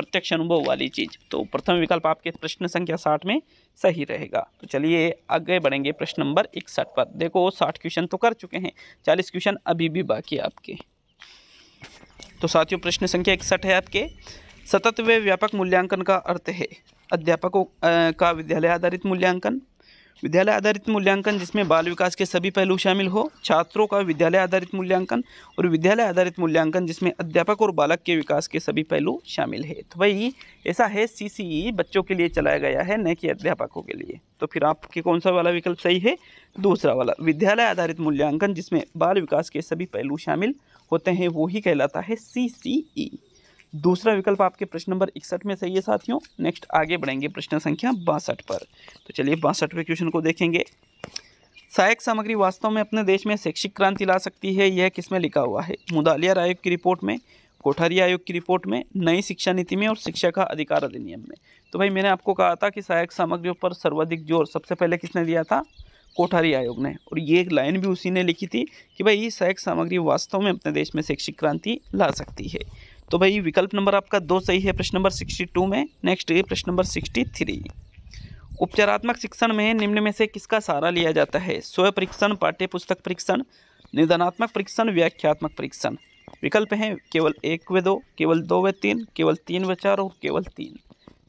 प्रत्यक्ष अनुभव वाली चीज तो प्रथम विकल्प आपके प्रश्न संख्या साठ में सही रहेगा तो चलिए आगे बढ़ेंगे प्रश्न नंबर इकसठ पर देखो साठ क्वेश्चन तो कर चुके हैं चालीस क्वेश्चन अभी भी बाकी आपके तो साथियों प्रश्न संख्या इकसठ है आपके सतत व्यापक मूल्यांकन का अर्थ है अध्यापकों का विद्यालय आधारित मूल्यांकन विद्यालय आधारित मूल्यांकन जिसमें बाल विकास के सभी पहलू शामिल हो छात्रों का विद्यालय आधारित मूल्यांकन और विद्यालय आधारित मूल्यांकन जिसमें अध्यापक और बालक के विकास के सभी पहलू शामिल है तो भाई ऐसा है सी e, बच्चों के लिए चलाया गया है न कि अध्यापकों के लिए तो फिर आपके कौन सा वाला विकल्प सही है दूसरा वाला विद्यालय आधारित मूल्यांकन जिसमें बाल विकास के सभी पहलू शामिल होते हैं वो ही कहलाता है सी दूसरा विकल्प आपके प्रश्न नंबर इकसठ में सही है साथियों नेक्स्ट आगे बढ़ेंगे प्रश्न संख्या बासठ पर तो चलिए बासठवें क्वेश्चन को देखेंगे सहायक सामग्री वास्तव में अपने देश में शैक्षिक क्रांति ला सकती है यह किसमें लिखा हुआ है मुदालियर आयोग की रिपोर्ट में कोठारी आयोग की रिपोर्ट में नई शिक्षा नीति में और शिक्षा का अधिकार अधिनियम में तो भाई मैंने आपको कहा था कि सहायक सामग्रियों पर सर्वाधिक जोर सबसे पहले किसने दिया था कोठारी आयोग ने और ये एक लाइन भी उसी ने लिखी थी कि भाई ये सहायक सामग्री वास्तव में अपने देश में शैक्षिक क्रांति ला सकती है तो भाई विकल्प नंबर आपका दो सही है प्रश्न नंबर सिक्सटी टू में नेक्स्ट प्रश्न नंबर सिक्सटी थ्री उपचारात्मक शिक्षण में निम्न में से किसका सहारा लिया जाता है स्वयं परीक्षण पाठ्य पुस्तक परीक्षण निदानात्मक परीक्षण व्याख्यात्मक परीक्षण विकल्प हैं केवल एक व दो केवल दो व तीन केवल तीन व चार और केवल तीन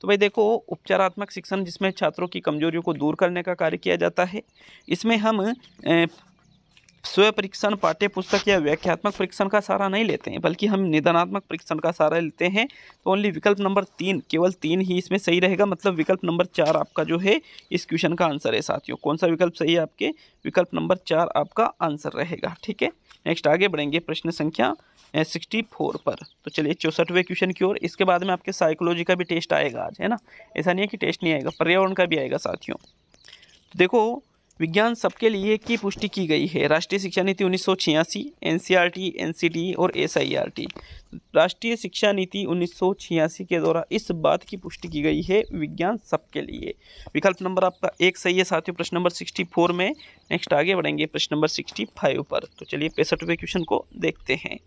तो भाई देखो उपचारात्मक शिक्षण जिसमें छात्रों की कमजोरियों को दूर करने का कार्य किया जाता है इसमें हम स्वय परीक्षण पाठ्य पुस्तक या व्याख्यात्मक परीक्षण का सहारा नहीं लेते हैं बल्कि हम निदानात्मक परीक्षण का सहारा लेते हैं तो ओनली विकल्प नंबर तीन केवल तीन ही इसमें सही रहेगा मतलब विकल्प नंबर चार आपका जो है इस क्वेश्चन का आंसर है साथियों कौन सा विकल्प सही है आपके विकल्प नंबर चार आपका आंसर रहेगा ठीक है नेक्स्ट आगे बढ़ेंगे प्रश्न संख्या सिक्सटी फोर पर तो चलिए चौसठवें क्वेश्चन की ओर इसके बाद में आपके साइकोलॉजी का भी टेस्ट आएगा आज है ना ऐसा नहीं है कि टेस्ट नहीं आएगा पर्यावरण का भी आएगा साथियों तो देखो विज्ञान सबके लिए की पुष्टि की गई है राष्ट्रीय शिक्षा नीति उन्नीस सौ छियासी N C R T N C T और एस आई आर टी राष्ट्रीय शिक्षा नीति उन्नीस सौ छियासी के द्वारा इस बात की पुष्टि की गई है विज्ञान सबके लिए विकल्प नंबर आपका एक सही है साथियों प्रश्न नंबर सिक्सटी फोर में नेक्स्ट आगे बढ़ेंगे प्रश्न नंबर सिक्सटी फाइव पर तो चलिए पैंसठवें क्वेश्चन को देखते हैं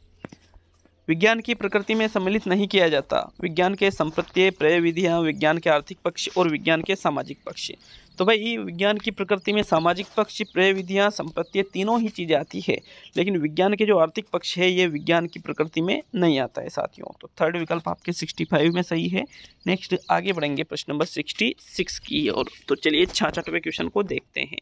विज्ञान की प्रकृति में सम्मिलित नहीं किया जाता विज्ञान के संप्रत्यय प्रय विधियाँ विज्ञान के आर्थिक पक्ष और विज्ञान के सामाजिक पक्ष तो भाई विज्ञान की प्रकृति में सामाजिक पक्ष प्रय विधियाँ संपत्ति तीनों ही चीज़ें आती है लेकिन विज्ञान के जो आर्थिक पक्ष है ये विज्ञान की प्रकृति में नहीं आता है साथियों तो थर्ड विकल्प आपके सिक्सटी फाइव में सही है नेक्स्ट आगे बढ़ेंगे प्रश्न नंबर सिक्सटी सिक्स की ओर तो चलिए छाछठवें क्वेश्चन को देखते हैं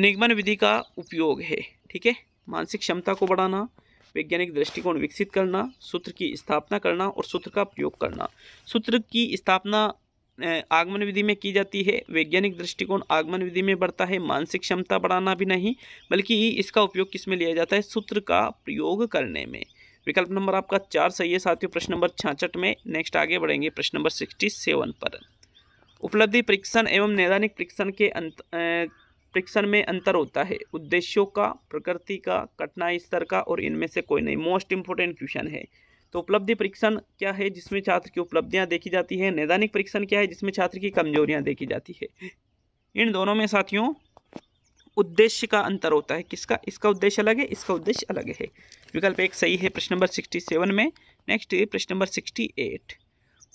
निगमन विधि का उपयोग है ठीक है मानसिक क्षमता को बढ़ाना वैज्ञानिक दृष्टिकोण विकसित करना सूत्र की स्थापना करना और सूत्र का प्रयोग करना सूत्र की स्थापना आगमन विधि में की जाती है वैज्ञानिक दृष्टिकोण आगमन विधि में बढ़ता है मानसिक क्षमता बढ़ाना भी नहीं बल्कि इसका उपयोग किस में लिया जाता है सूत्र का प्रयोग करने में विकल्प नंबर आपका चार सही है साथियों प्रश्न नंबर छाछठ में नेक्स्ट आगे बढ़ेंगे प्रश्न नंबर सिक्सटी सेवन पर उपलब्धि परीक्षण एवं नैदानिक परीक्षण के अंत परीक्षण में अंतर होता है उद्देश्यों का प्रकृति का कठिनाई स्तर का और इनमें से कोई नहीं मोस्ट इंपोर्टेंट क्वेश्चन है तो उपलब्धि परीक्षण क्या है जिसमें छात्र की उपलब्धियाँ देखी जाती है नैदानिक परीक्षण क्या है जिसमें छात्र की कमजोरियाँ देखी जाती है इन दोनों में साथियों उद्देश्य का अंतर होता है किसका इसका उद्देश्य अलग है इसका उद्देश्य अलग है विकल्प एक सही है प्रश्न नंबर सिक्सटी सेवन में नेक्स्ट प्रश्न नंबर सिक्सटी एट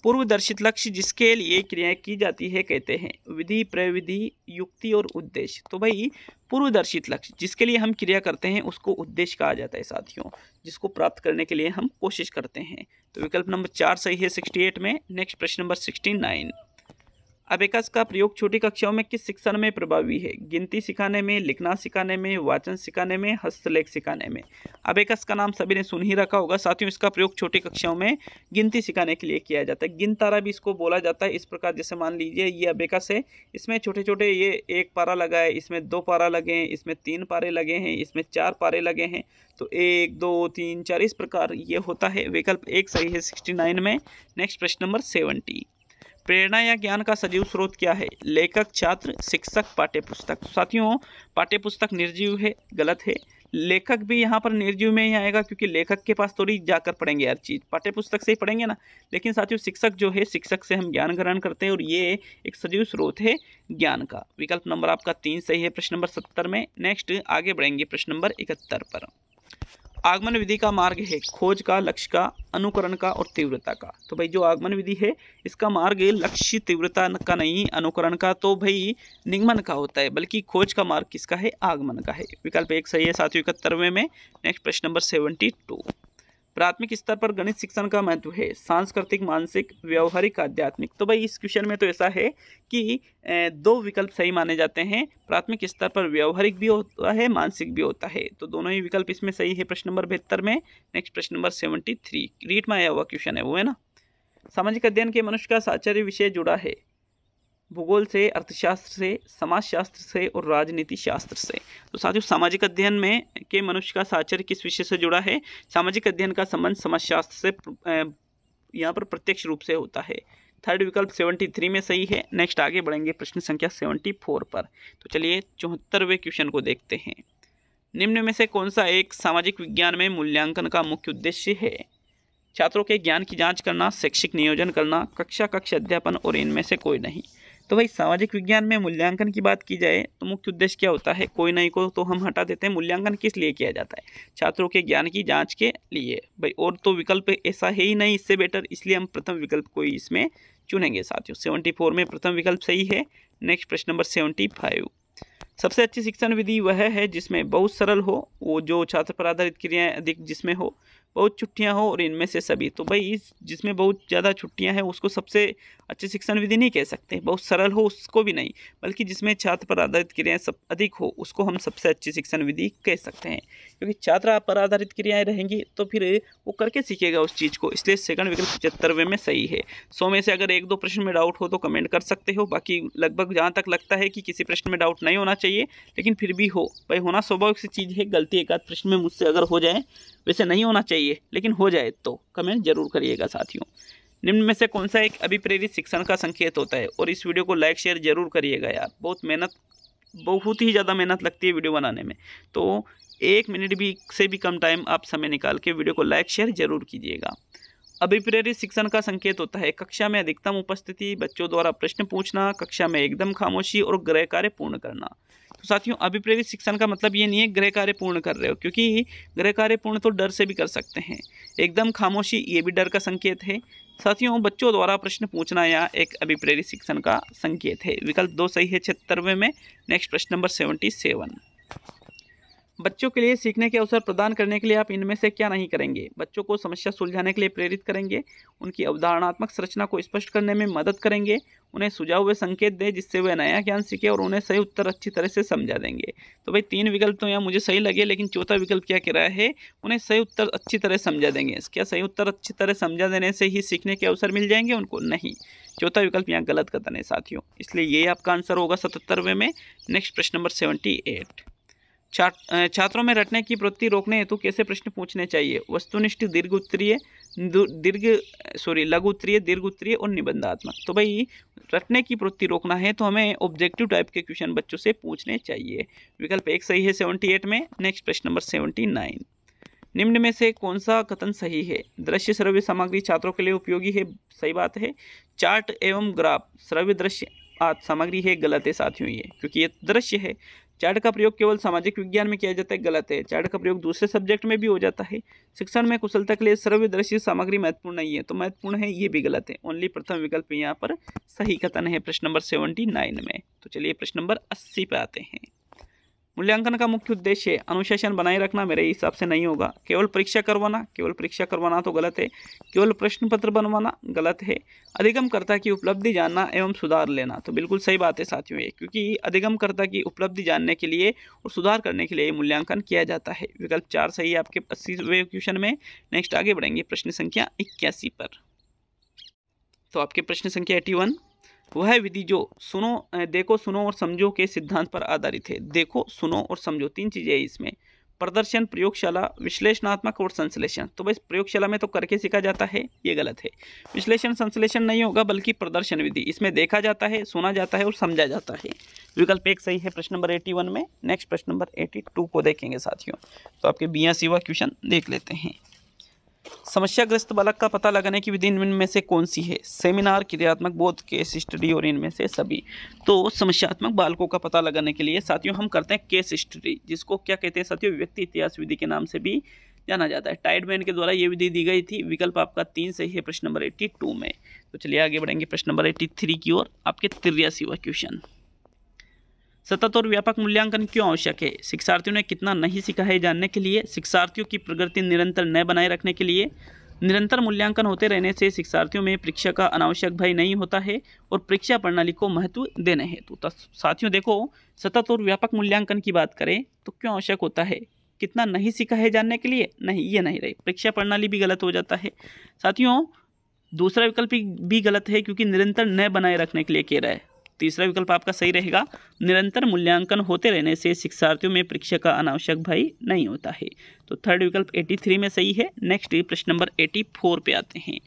पूर्व दर्शित लक्ष्य जिसके लिए क्रियाएं की जाती है कहते हैं विधि प्रविधि युक्ति और उद्देश्य तो भाई पूर्व दर्शित लक्ष्य जिसके लिए हम क्रिया करते हैं उसको उद्देश्य कहा जाता है साथियों जिसको प्राप्त करने के लिए हम कोशिश करते हैं तो विकल्प नंबर चार सही है सिक्सटी एट में नेक्स्ट प्रश्न नंबर सिक्सटी नाइन अबेकस का प्रयोग छोटी कक्षाओं में किस शिक्षण में प्रभावी है गिनती सिखाने में लिखना सिखाने में वाचन सिखाने में हस्तलेख सिखाने में अबेकस का नाम सभी ने सुन ही रखा होगा साथियों इसका प्रयोग छोटी कक्षाओं में गिनती सिखाने के लिए किया जाता है गिनतारा भी इसको बोला जाता है इस प्रकार जैसे मान लीजिए ये अबेकस है इसमें छोटे छोटे ये एक पारा लगा है इसमें दो पारा लगे हैं इसमें तीन पारे लगे हैं इसमें चार पारे लगे हैं तो एक दो तीन चार इस प्रकार ये होता है विकल्प एक सही है सिक्सटी नाइन में नेक्स्ट प्रश्न नंबर सेवेंटी प्रेरणा या ज्ञान का सजीव स्रोत क्या है लेखक छात्र शिक्षक पाठ्य पुस्तक साथियों पाठ्य पुस्तक निर्जीव है गलत है लेखक भी यहाँ पर निर्जीव में ही आएगा क्योंकि लेखक के पास थोड़ी जाकर पढ़ेंगे हर चीज़ पाठ्य पुस्तक से ही पढ़ेंगे ना लेकिन साथियों शिक्षक जो है शिक्षक से हम ज्ञान ग्रहण करते हैं और ये एक सजीव स्रोत है ज्ञान का विकल्प नंबर आपका तीन सही है प्रश्न नंबर सत्तर में नेक्स्ट आगे बढ़ेंगे प्रश्न नंबर इकहत्तर पर आगमन विधि का मार्ग है खोज का लक्ष्य का अनुकरण का और तीव्रता का तो भाई जो आगमन विधि है इसका मार्ग लक्ष्य तीव्रता का नहीं अनुकरण का तो भाई निगमन का होता है बल्कि खोज का मार्ग किसका है आगमन का है विकल्प एक सही है साथियों इकहत्तरवें में नेक्स्ट प्रश्न नंबर सेवेंटी टू प्राथमिक स्तर पर गणित शिक्षण का महत्व है सांस्कृतिक मानसिक व्यवहारिक आध्यात्मिक तो भाई इस क्वेश्चन में तो ऐसा है कि दो विकल्प सही माने जाते हैं प्राथमिक स्तर पर व्यवहारिक भी होता है मानसिक भी होता है तो दोनों ही विकल्प इसमें सही है प्रश्न नंबर बेहतर में नेक्स्ट प्रश्न नंबर सेवेंटी थ्री रीट में आया हुआ क्वेश्चन है वो है ना सामाजिक अध्ययन के मनुष्य का साचार्य विषय जुड़ा है भूगोल से अर्थशास्त्र से समाजशास्त्र से और राजनीति शास्त्र से तो साथियों सामाजिक अध्ययन में के मनुष्य का साचर्य किस विषय से जुड़ा है सामाजिक अध्ययन का संबंध समाजशास्त्र से यहाँ पर प्रत्यक्ष रूप से होता है थर्ड विकल्प सेवेंटी थ्री में सही है नेक्स्ट आगे बढ़ेंगे प्रश्न संख्या सेवेंटी फोर पर तो चलिए चौहत्तरवें क्वेश्चन को देखते हैं निम्न में से कौन सा एक सामाजिक विज्ञान में मूल्यांकन का मुख्य उद्देश्य है छात्रों के ज्ञान की जांच करना शैक्षिक नियोजन करना कक्षा कक्ष अध्यापन और इनमें से कोई नहीं तो भाई सामाजिक विज्ञान में मूल्यांकन की बात की जाए तो मुख्य उद्देश्य क्या होता है कोई नहीं को तो हम हटा देते हैं मूल्यांकन किस लिए किया जाता है छात्रों के ज्ञान की जाँच के लिए भाई और तो विकल्प ऐसा है ही नहीं इससे बेटर इसलिए हम प्रथम विकल्प को ही इसमें चुनेंगे साथियों सेवेंटी फोर में प्रथम विकल्प सही है नेक्स्ट प्रश्न नंबर सेवेंटी फाइव सबसे अच्छी शिक्षण विधि वह है जिसमें बहुत सरल हो वो जो छात्र पर आधारित क्रियाएँ अधिक जिसमें हो बहुत छुट्टियां हो और इनमें से सभी तो भाई इस जिसमें बहुत ज़्यादा छुट्टियां हैं उसको सबसे अच्छी शिक्षण विधि नहीं कह सकते बहुत सरल हो उसको भी नहीं बल्कि जिसमें छात्र पर आधारित क्रियाएँ सब अधिक हो उसको हम सबसे अच्छी शिक्षण विधि कह सकते हैं क्योंकि छात्र पर आधारित क्रियाएँ रहेंगी तो फिर वो करके सीखेगा उस चीज़ को इसलिए सेकंड विकल्प पचहत्तरवें में सही है सौ में से अगर एक दो प्रश्न में डाउट हो तो कमेंट कर सकते हो बाकी लगभग जहाँ तक लगता है कि किसी प्रश्न में डाउट नहीं होना चाहिए लेकिन फिर भी हो भाई होना स्वाभाविक सी चीज़ है गलती एक आध प्रश्न में मुझसे अगर हो जाए वैसे नहीं होना चाहिए चाहिए लेकिन हो जाए तो कमेंट जरूर करिएगा साथियों निम्न में से कौन सा एक अभिप्रेरित शिक्षण का संकेत होता है और इस वीडियो को लाइक शेयर जरूर करिएगा यार बहुत मेहनत बहुत ही ज़्यादा मेहनत लगती है वीडियो बनाने में तो एक मिनट भी से भी कम टाइम आप समय निकाल के वीडियो को लाइक शेयर जरूर कीजिएगा अभिप्रेरित शिक्षण का संकेत होता है कक्षा में अधिकतम उपस्थिति बच्चों द्वारा प्रश्न पूछना कक्षा में एकदम खामोशी और गृह कार्य पूर्ण करना तो साथियों अभिप्रेरित शिक्षण का मतलब ये नहीं है गृह कार्य पूर्ण कर रहे हो क्योंकि गृह कार्य पूर्ण तो डर से भी कर सकते हैं एकदम खामोशी ये भी डर का संकेत है साथियों बच्चों द्वारा प्रश्न पूछना या एक अभिप्रेरित शिक्षण का संकेत है विकल्प दो सही है छिहत्तरवें में नेक्स्ट प्रश्न नंबर सेवेंटी सेवन बच्चों के लिए सीखने के अवसर प्रदान करने के लिए आप इनमें से क्या नहीं करेंगे बच्चों को समस्या सुलझाने के लिए प्रेरित करेंगे उनकी अवधारणात्मक संरचना को स्पष्ट करने में मदद करेंगे उन्हें सुझाव हुए संकेत दें जिससे वे नया ज्ञान सीखे और उन्हें सही उत्तर अच्छी तरह से समझा देंगे तो भाई तीन विकल्प तो यहाँ मुझे सही लगे लेकिन चौथा विकल्प क्या कह रहा है उन्हें सही उत्तर अच्छी तरह समझा देंगे क्या सही उत्तर अच्छी तरह समझा देने से ही सीखने के अवसर मिल जाएंगे उनको नहीं चौथा विकल्प यहाँ गलत कथन है साथियों इसलिए ये आपका आंसर होगा सतहत्तरवें में नेक्स्ट प्रश्न नंबर सेवेंटी एट छात्रों में रटने की प्रवृत्ति रोकने हेतु कैसे प्रश्न पूछने चाहिए वस्तुनिष्ठ दीर्घ उत्तरीय दीर्घ सॉरी लघु उत्तरीय दीर्घ उत्तरीय और निबंधात्मक तो भाई रटने की प्रवृत्ति रोकना है तो हमें ऑब्जेक्टिव टाइप के क्वेश्चन बच्चों से पूछने चाहिए विकल्प एक सही है सेवेंटी एट में नेक्स्ट प्रश्न नंबर सेवेंटी नाइन निम्न में से कौन सा कथन सही है दृश्य श्रव्य सामग्री छात्रों के लिए उपयोगी है सही बात है चार्ट एवं ग्राफ श्रव्य दृश्य सामग्री है गलत है साथियों ये क्योंकि ये दृश्य है चार्ट का प्रयोग केवल सामाजिक विज्ञान में किया जाता है गलत है चार्ट का प्रयोग दूसरे सब्जेक्ट में भी हो जाता है शिक्षण में कुशलता के लिए सर्वदर्शी सामग्री महत्वपूर्ण नहीं है तो महत्वपूर्ण है ये भी गलत है ओनली प्रथम विकल्प यहाँ पर सही कथन है प्रश्न नंबर सेवेंटी नाइन में तो चलिए प्रश्न नंबर अस्सी पे आते हैं मूल्यांकन का मुख्य उद्देश्य अनुशासन बनाए रखना मेरे हिसाब से नहीं होगा केवल परीक्षा करवाना केवल परीक्षा करवाना तो गलत है केवल प्रश्न पत्र बनवाना गलत है अधिगमकर्ता की उपलब्धि जानना एवं सुधार लेना तो बिल्कुल सही बात है साथियों ये क्योंकि अधिगमकर्ता की उपलब्धि जानने के लिए और सुधार करने के लिए मूल्यांकन किया जाता है विकल्प चार सही है आपके अस्सीवे क्वेश्चन में नेक्स्ट आगे बढ़ेंगे प्रश्न संख्या इक्यासी पर तो आपके प्रश्न संख्या एटी वन वह विधि जो सुनो देखो सुनो और समझो के सिद्धांत पर आधारित है देखो सुनो और समझो तीन चीज़ें हैं इसमें प्रदर्शन प्रयोगशाला विश्लेषणात्मक और संश्लेषण तो भाई प्रयोगशाला में तो करके सीखा जाता है ये गलत है विश्लेषण संश्लेषण नहीं होगा बल्कि प्रदर्शन विधि इसमें देखा जाता है सुना जाता है और समझा जाता है विकल्प एक सही है प्रश्न नंबर एटी वन में नेक्स्ट प्रश्न नंबर एटी टू को देखेंगे साथियों तो आपके बिया सिवा क्वेश्चन देख लेते हैं समस्याग्रस्त बालक का पता लगाने की विधि इनमें से कौन सी है सेमिनार क्रियात्मक बोध केस स्टडी और इनमें से सभी तो समस्यात्मक बालकों का पता लगाने के लिए साथियों हम करते हैं केस स्टडी जिसको क्या कहते हैं साथियों व्यक्ति इतिहास विधि के नाम से भी जाना जाता है टाइडमैन के द्वारा ये विधि दी गई थी विकल्प आपका तीन सही है प्रश्न नंबर एट्टी टू में तो चलिए आगे बढ़ेंगे प्रश्न नंबर एट्टी की ओर आपके तिरासीवा क्वेश्चन सतत और व्यापक मूल्यांकन क्यों आवश्यक है शिक्षार्थियों ने कितना नहीं सीखा है जानने के लिए शिक्षार्थियों की प्रगति निरंतर न बनाए रखने के लिए निरंतर मूल्यांकन होते रहने से शिक्षार्थियों में परीक्षा का अनावश्यक भय नहीं होता है और परीक्षा प्रणाली को महत्व देने हेतु तो साथियों देखो सतत और व्यापक मूल्यांकन की बात करें तो क्यों आवश्यक होता है कितना नहीं सीखा है जानने के लिए नहीं ये नहीं रहे परीक्षा प्रणाली भी गलत हो जाता है साथियों दूसरा विकल्प भी गलत है क्योंकि निरंतर न बनाए रखने के लिए कह रहा है तीसरा विकल्प आपका सही रहेगा निरंतर मूल्यांकन होते रहने से शिक्षार्थियों में परीक्षा का अनावश्यक भय नहीं होता है तो थर्ड विकल्प 83 में सही है नेक्स्ट प्रश्न नंबर 84 पे आते हैं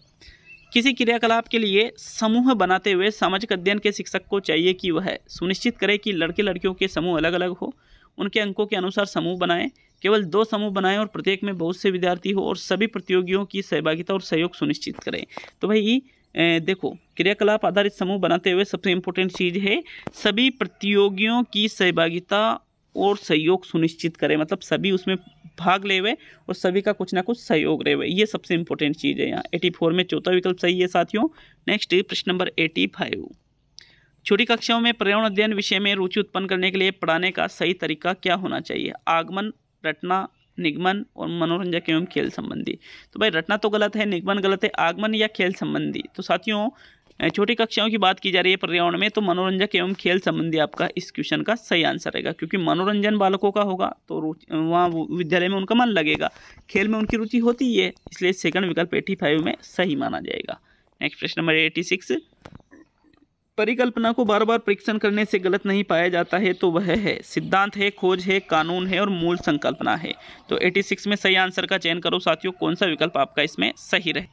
किसी क्रियाकलाप के लिए समूह बनाते हुए सामाजिक अध्ययन के शिक्षक को चाहिए कि वह सुनिश्चित करे कि लड़के लड़कियों के समूह अलग अलग हो उनके अंकों के अनुसार समूह बनाएं केवल दो समूह बनाएं और प्रत्येक में बहुत से विद्यार्थी हो और सभी प्रतियोगियों की सहभागिता और सहयोग सुनिश्चित करें तो भाई देखो क्रियाकलाप आधारित समूह बनाते हुए सबसे इम्पोर्टेंट चीज़ है सभी प्रतियोगियों की सहभागिता और सहयोग सुनिश्चित करें मतलब सभी उसमें भाग ले हुए और सभी का कुछ ना कुछ सहयोग रहे हुए ये सबसे इम्पोर्टेंट चीज़ है यहाँ एटी फोर में चौथा विकल्प सही है साथियों नेक्स्ट प्रश्न नंबर एटी फाइव छोटी कक्षाओं में पर्यावरण अध्ययन विषय में रुचि उत्पन्न करने के लिए पढ़ाने का सही तरीका क्या होना चाहिए आगमन रटना निगमन और मनोरंजक एवं खेल संबंधी तो भाई रटना तो गलत है निगमन गलत है आगमन या खेल संबंधी तो साथियों छोटी कक्षाओं की बात की जा रही है पर्यावरण में तो मनोरंजक एवं खेल संबंधी आपका इस क्वेश्चन का सही आंसर रहेगा क्योंकि मनोरंजन बालकों का होगा तो वहाँ विद्यालय में उनका मन लगेगा खेल में उनकी रुचि होती ही है इसलिए सेकंड विकल्प एटी फाइव में सही माना जाएगा नेक्स्ट प्रश्न नंबर एटी सिक्स परिकल्पना को बार बार परीक्षण करने से गलत नहीं पाया जाता है तो वह है सिद्धांत है खोज है कानून है और मूल संकल्पना है तो 86 में सही आंसर का चयन करो साथियों कौन सा विकल्प आपका इसमें सही रहे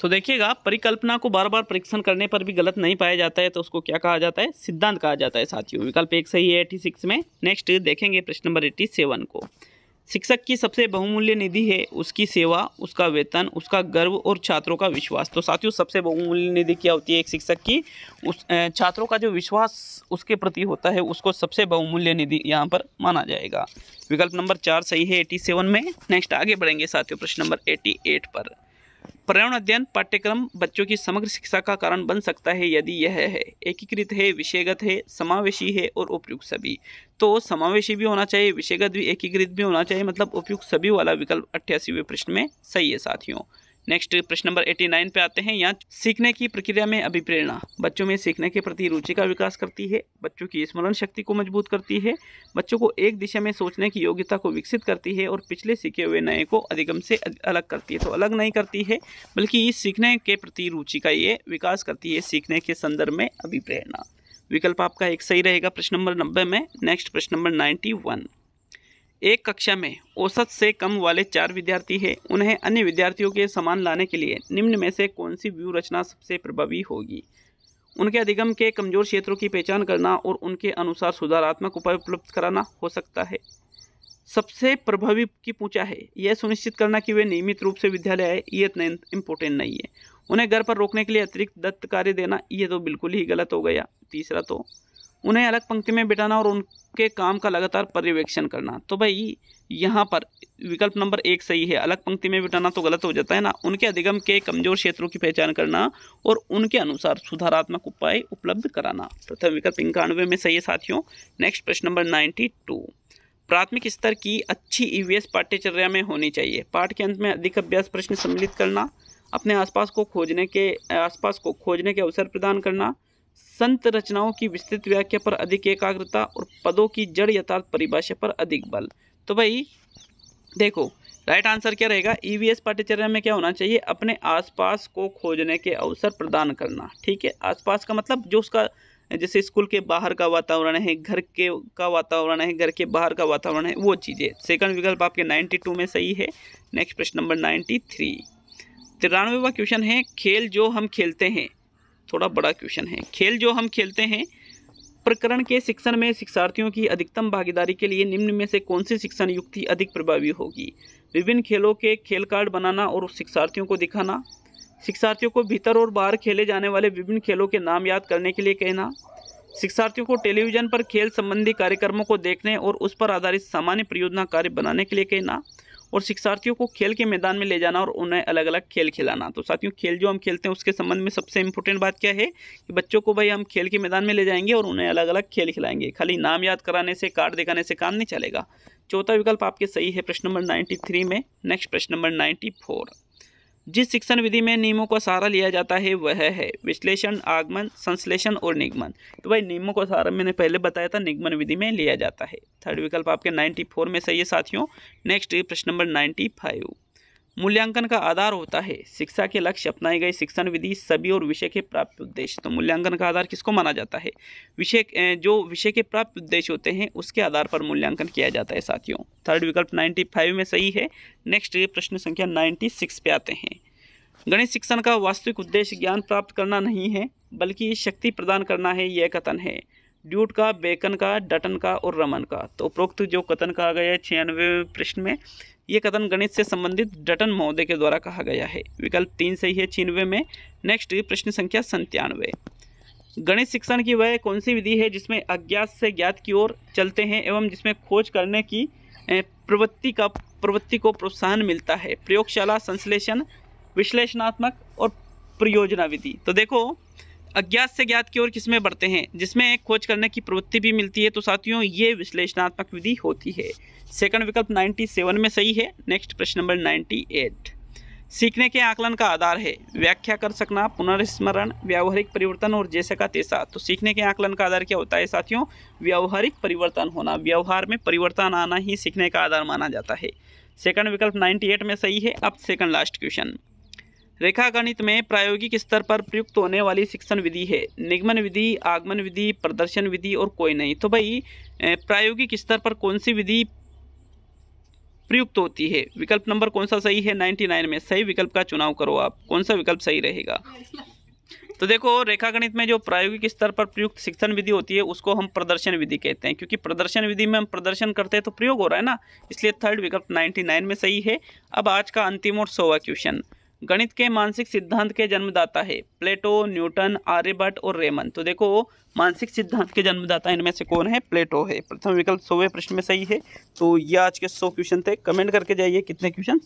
तो देखिएगा परिकल्पना को बार बार परीक्षण करने पर भी गलत नहीं पाया जाता है तो उसको क्या कहा जाता है सिद्धांत कहा जाता है साथियों विकल्प एक सही है एटी सिक्स में नेक्स्ट देखेंगे प्रश्न नंबर एट्टी सेवन को शिक्षक की सबसे बहुमूल्य निधि है उसकी सेवा उसका वेतन उसका गर्व और छात्रों का विश्वास तो साथियों सबसे बहुमूल्य निधि क्या होती है एक शिक्षक की उस छात्रों का जो विश्वास उसके प्रति होता है उसको सबसे बहुमूल्य निधि यहाँ पर माना जाएगा विकल्प नंबर चार सही है एटी सेवन में नेक्स्ट आगे बढ़ेंगे साथियों प्रश्न नंबर एटी एट पर पर्यावरण अध्ययन पाठ्यक्रम बच्चों की समग्र शिक्षा का कारण बन सकता है यदि यह है एकीकृत है विषयगत है समावेशी है और उपयुक्त सभी तो समावेशी भी होना चाहिए विषयगत भी एकीकृत भी होना चाहिए मतलब उपयुक्त सभी वाला विकल्प अट्ठासीवें प्रश्न में सही है साथियों नेक्स्ट प्रश्न नंबर एटी नाइन पे आते हैं यहाँ सीखने की प्रक्रिया में अभिप्रेरणा बच्चों में सीखने के प्रति रुचि का विकास करती है बच्चों की स्मरण शक्ति को मजबूत करती है बच्चों को एक दिशा में सोचने की योग्यता को विकसित करती है और पिछले सीखे हुए नए को अधिगम से अलग करती है तो अलग नहीं करती है बल्कि इस सीखने के प्रति रुचि का ये विकास करती है सीखने के संदर्भ में अभिप्रेरणा विकल्प आपका एक सही रहेगा प्रश्न नंबर नब्बे में नेक्स्ट प्रश्न नंबर नाइन्टी वन एक कक्षा में औसत से कम वाले चार विद्यार्थी हैं उन्हें अन्य विद्यार्थियों के समान लाने के लिए निम्न में से कौन सी व्यू रचना सबसे प्रभावी होगी उनके अधिगम के कमजोर क्षेत्रों की पहचान करना और उनके अनुसार सुधारात्मक उपाय उपलब्ध कराना हो सकता है सबसे प्रभावी की पूछा है यह सुनिश्चित करना कि वे नियमित रूप से विद्यालय आए ये इतना इम्पोर्टेंट नहीं है उन्हें घर पर रोकने के लिए अतिरिक्त दत्त कार्य देना ये तो बिल्कुल ही गलत हो गया तीसरा तो उन्हें अलग पंक्ति में बिठाना और उनके काम का लगातार पर्यवेक्षण करना तो भाई यहाँ पर विकल्प नंबर एक सही है अलग पंक्ति में बिठाना तो गलत हो जाता है ना उनके अधिगम के कमजोर क्षेत्रों की पहचान करना और उनके अनुसार सुधारात्मक उपाय उपलब्ध कराना प्रथम विकल्प इक्यानवे में सही है साथियों नेक्स्ट प्रश्न नंबर नाइन्टी टू प्राथमिक स्तर की अच्छी एस e पाठ्यचर्या में होनी चाहिए पाठ के अंत में अधिक अभ्यास प्रश्न सम्मिलित करना अपने आसपास को खोजने के आसपास को खोजने के अवसर प्रदान करना संत रचनाओं की विस्तृत व्याख्या पर अधिक एकाग्रता और पदों की जड़ यथार्थ परिभाषा पर अधिक बल तो भाई देखो राइट आंसर क्या रहेगा ईवीएस e पाठ्यचर्या में क्या होना चाहिए अपने आसपास को खोजने के अवसर प्रदान करना ठीक है आसपास का मतलब जो उसका जैसे स्कूल के बाहर का वातावरण है घर के का वातावरण है घर के बाहर का वातावरण है वो चीज़ें सेकंड विकल्प आपके 92 में सही है नेक्स्ट प्रश्न नंबर 93 तिरानवेवा क्वेश्चन है खेल जो हम खेलते हैं थोड़ा बड़ा क्वेश्चन है खेल जो हम खेलते हैं प्रकरण के शिक्षण में शिक्षार्थियों की अधिकतम भागीदारी के लिए निम्न में से कौन सी शिक्षण युक्ति अधिक प्रभावी होगी विभिन्न खेलों के खेल कार्ड बनाना और शिक्षार्थियों को दिखाना शिक्षार्थियों को भीतर और बाहर खेले जाने वाले विभिन्न खेलों के नाम याद करने के लिए कहना शिक्षार्थियों को टेलीविजन पर खेल संबंधी कार्यक्रमों को देखने और उस पर आधारित सामान्य परियोजना कार्य बनाने के लिए कहना और शिक्षार्थियों को खेल के मैदान में ले जाना और उन्हें अलग अलग खेल खिलाना तो साथियों खेल जो हम खेलते हैं उसके संबंध में सबसे इंपॉर्टेंट बात क्या है कि बच्चों को भाई हम खेल के मैदान में ले जाएंगे और उन्हें अलग अलग खेल खिलाएंगे खाली नाम याद कराने से कार्ड दिखाने से काम नहीं चलेगा चौथा विकल्प आपके सही है प्रश्न नंबर नाइन्टी में नेक्स्ट प्रश्न नंबर नाइन्टी जिस शिक्षण विधि में नियमों का सहारा लिया जाता है वह है विश्लेषण आगमन संश्लेषण और निगमन तो भाई नियमों का सहारा मैंने पहले बताया था निगमन विधि में लिया जाता है थर्ड विकल्प आपके 94 में सही है साथियों नेक्स्ट प्रश्न नंबर 95 मूल्यांकन का आधार होता है शिक्षा के लक्ष्य अपनाई गई शिक्षण विधि सभी और विषय के प्राप्त उद्देश्य तो मूल्यांकन का आधार किसको माना जाता है विषय जो विषय के प्राप्त उद्देश्य होते हैं उसके आधार पर मूल्यांकन किया जाता है साथियों थर्ड विकल्प 95 में सही है नेक्स्ट ये प्रश्न संख्या 96 पे आते हैं गणित शिक्षण का वास्तविक उद्देश्य ज्ञान प्राप्त करना नहीं है बल्कि शक्ति प्रदान करना है यह कथन है ड्यूट का बेकन का डटन का और रमन का तो उपरोक्त जो कथन कहा गया है छियानवे प्रश्न में ये कथन गणित से संबंधित डटन महोदय के द्वारा कहा गया है विकल्प तीन सही है छियानवे में नेक्स्ट प्रश्न संख्या संतानवे गणित शिक्षण की वह कौन सी विधि है जिसमें अज्ञात से ज्ञात की ओर चलते हैं एवं जिसमें खोज करने की प्रवृत्ति का प्रवृत्ति को प्रोत्साहन मिलता है प्रयोगशाला संश्लेषण विश्लेषणात्मक और प्रयोजना विधि तो देखो अज्ञात से ज्ञात की ओर किसमें बढ़ते हैं जिसमें एक खोज करने की प्रवृत्ति भी मिलती है तो साथियों ये विश्लेषणात्मक विधि होती है सेकंड विकल्प 97 में सही है नेक्स्ट प्रश्न नंबर 98 सीखने के आकलन का आधार है व्याख्या कर सकना पुनर्स्मरण व्यावहारिक परिवर्तन और जैसे का तैसा तो सीखने के आकलन का आधार क्या होता है साथियों व्यावहारिक परिवर्तन होना व्यवहार में परिवर्तन आना ही सीखने का आधार माना जाता है सेकंड विकल्प 98 में सही है अब सेकंड लास्ट क्वेश्चन रेखा गणित में प्रायोगिक स्तर पर प्रयुक्त होने वाली शिक्षण विधि है निगमन विधि आगमन विधि प्रदर्शन विधि और कोई नहीं तो भाई प्रायोगिक स्तर पर कौन सी विधि प्रयुक्त होती है विकल्प नंबर कौन सा सही है 99 में सही विकल्प का चुनाव करो आप कौन सा विकल्प सही रहेगा तो देखो रेखा गणित में जो प्रायोगिक स्तर पर प्रयुक्त शिक्षण विधि होती है उसको हम प्रदर्शन विधि कहते हैं क्योंकि प्रदर्शन विधि में हम प्रदर्शन करते हैं तो प्रयोग हो रहा है ना इसलिए थर्ड विकल्प 99 में सही है अब आज का अंतिम और सोवा क्वेश्चन गणित के मानसिक सिद्धांत के जन्मदाता है प्लेटो न्यूटन आर्यभट्ट और रेमन तो देखो मानसिक सिद्धांत के जन्मदाता इनमें से कौन है प्लेटो है प्रथम विकल्प सौवे प्रश्न में सही है तो ये आज के सौ क्वेश्चन थे कमेंट करके जाइए कितने क्वेश्चन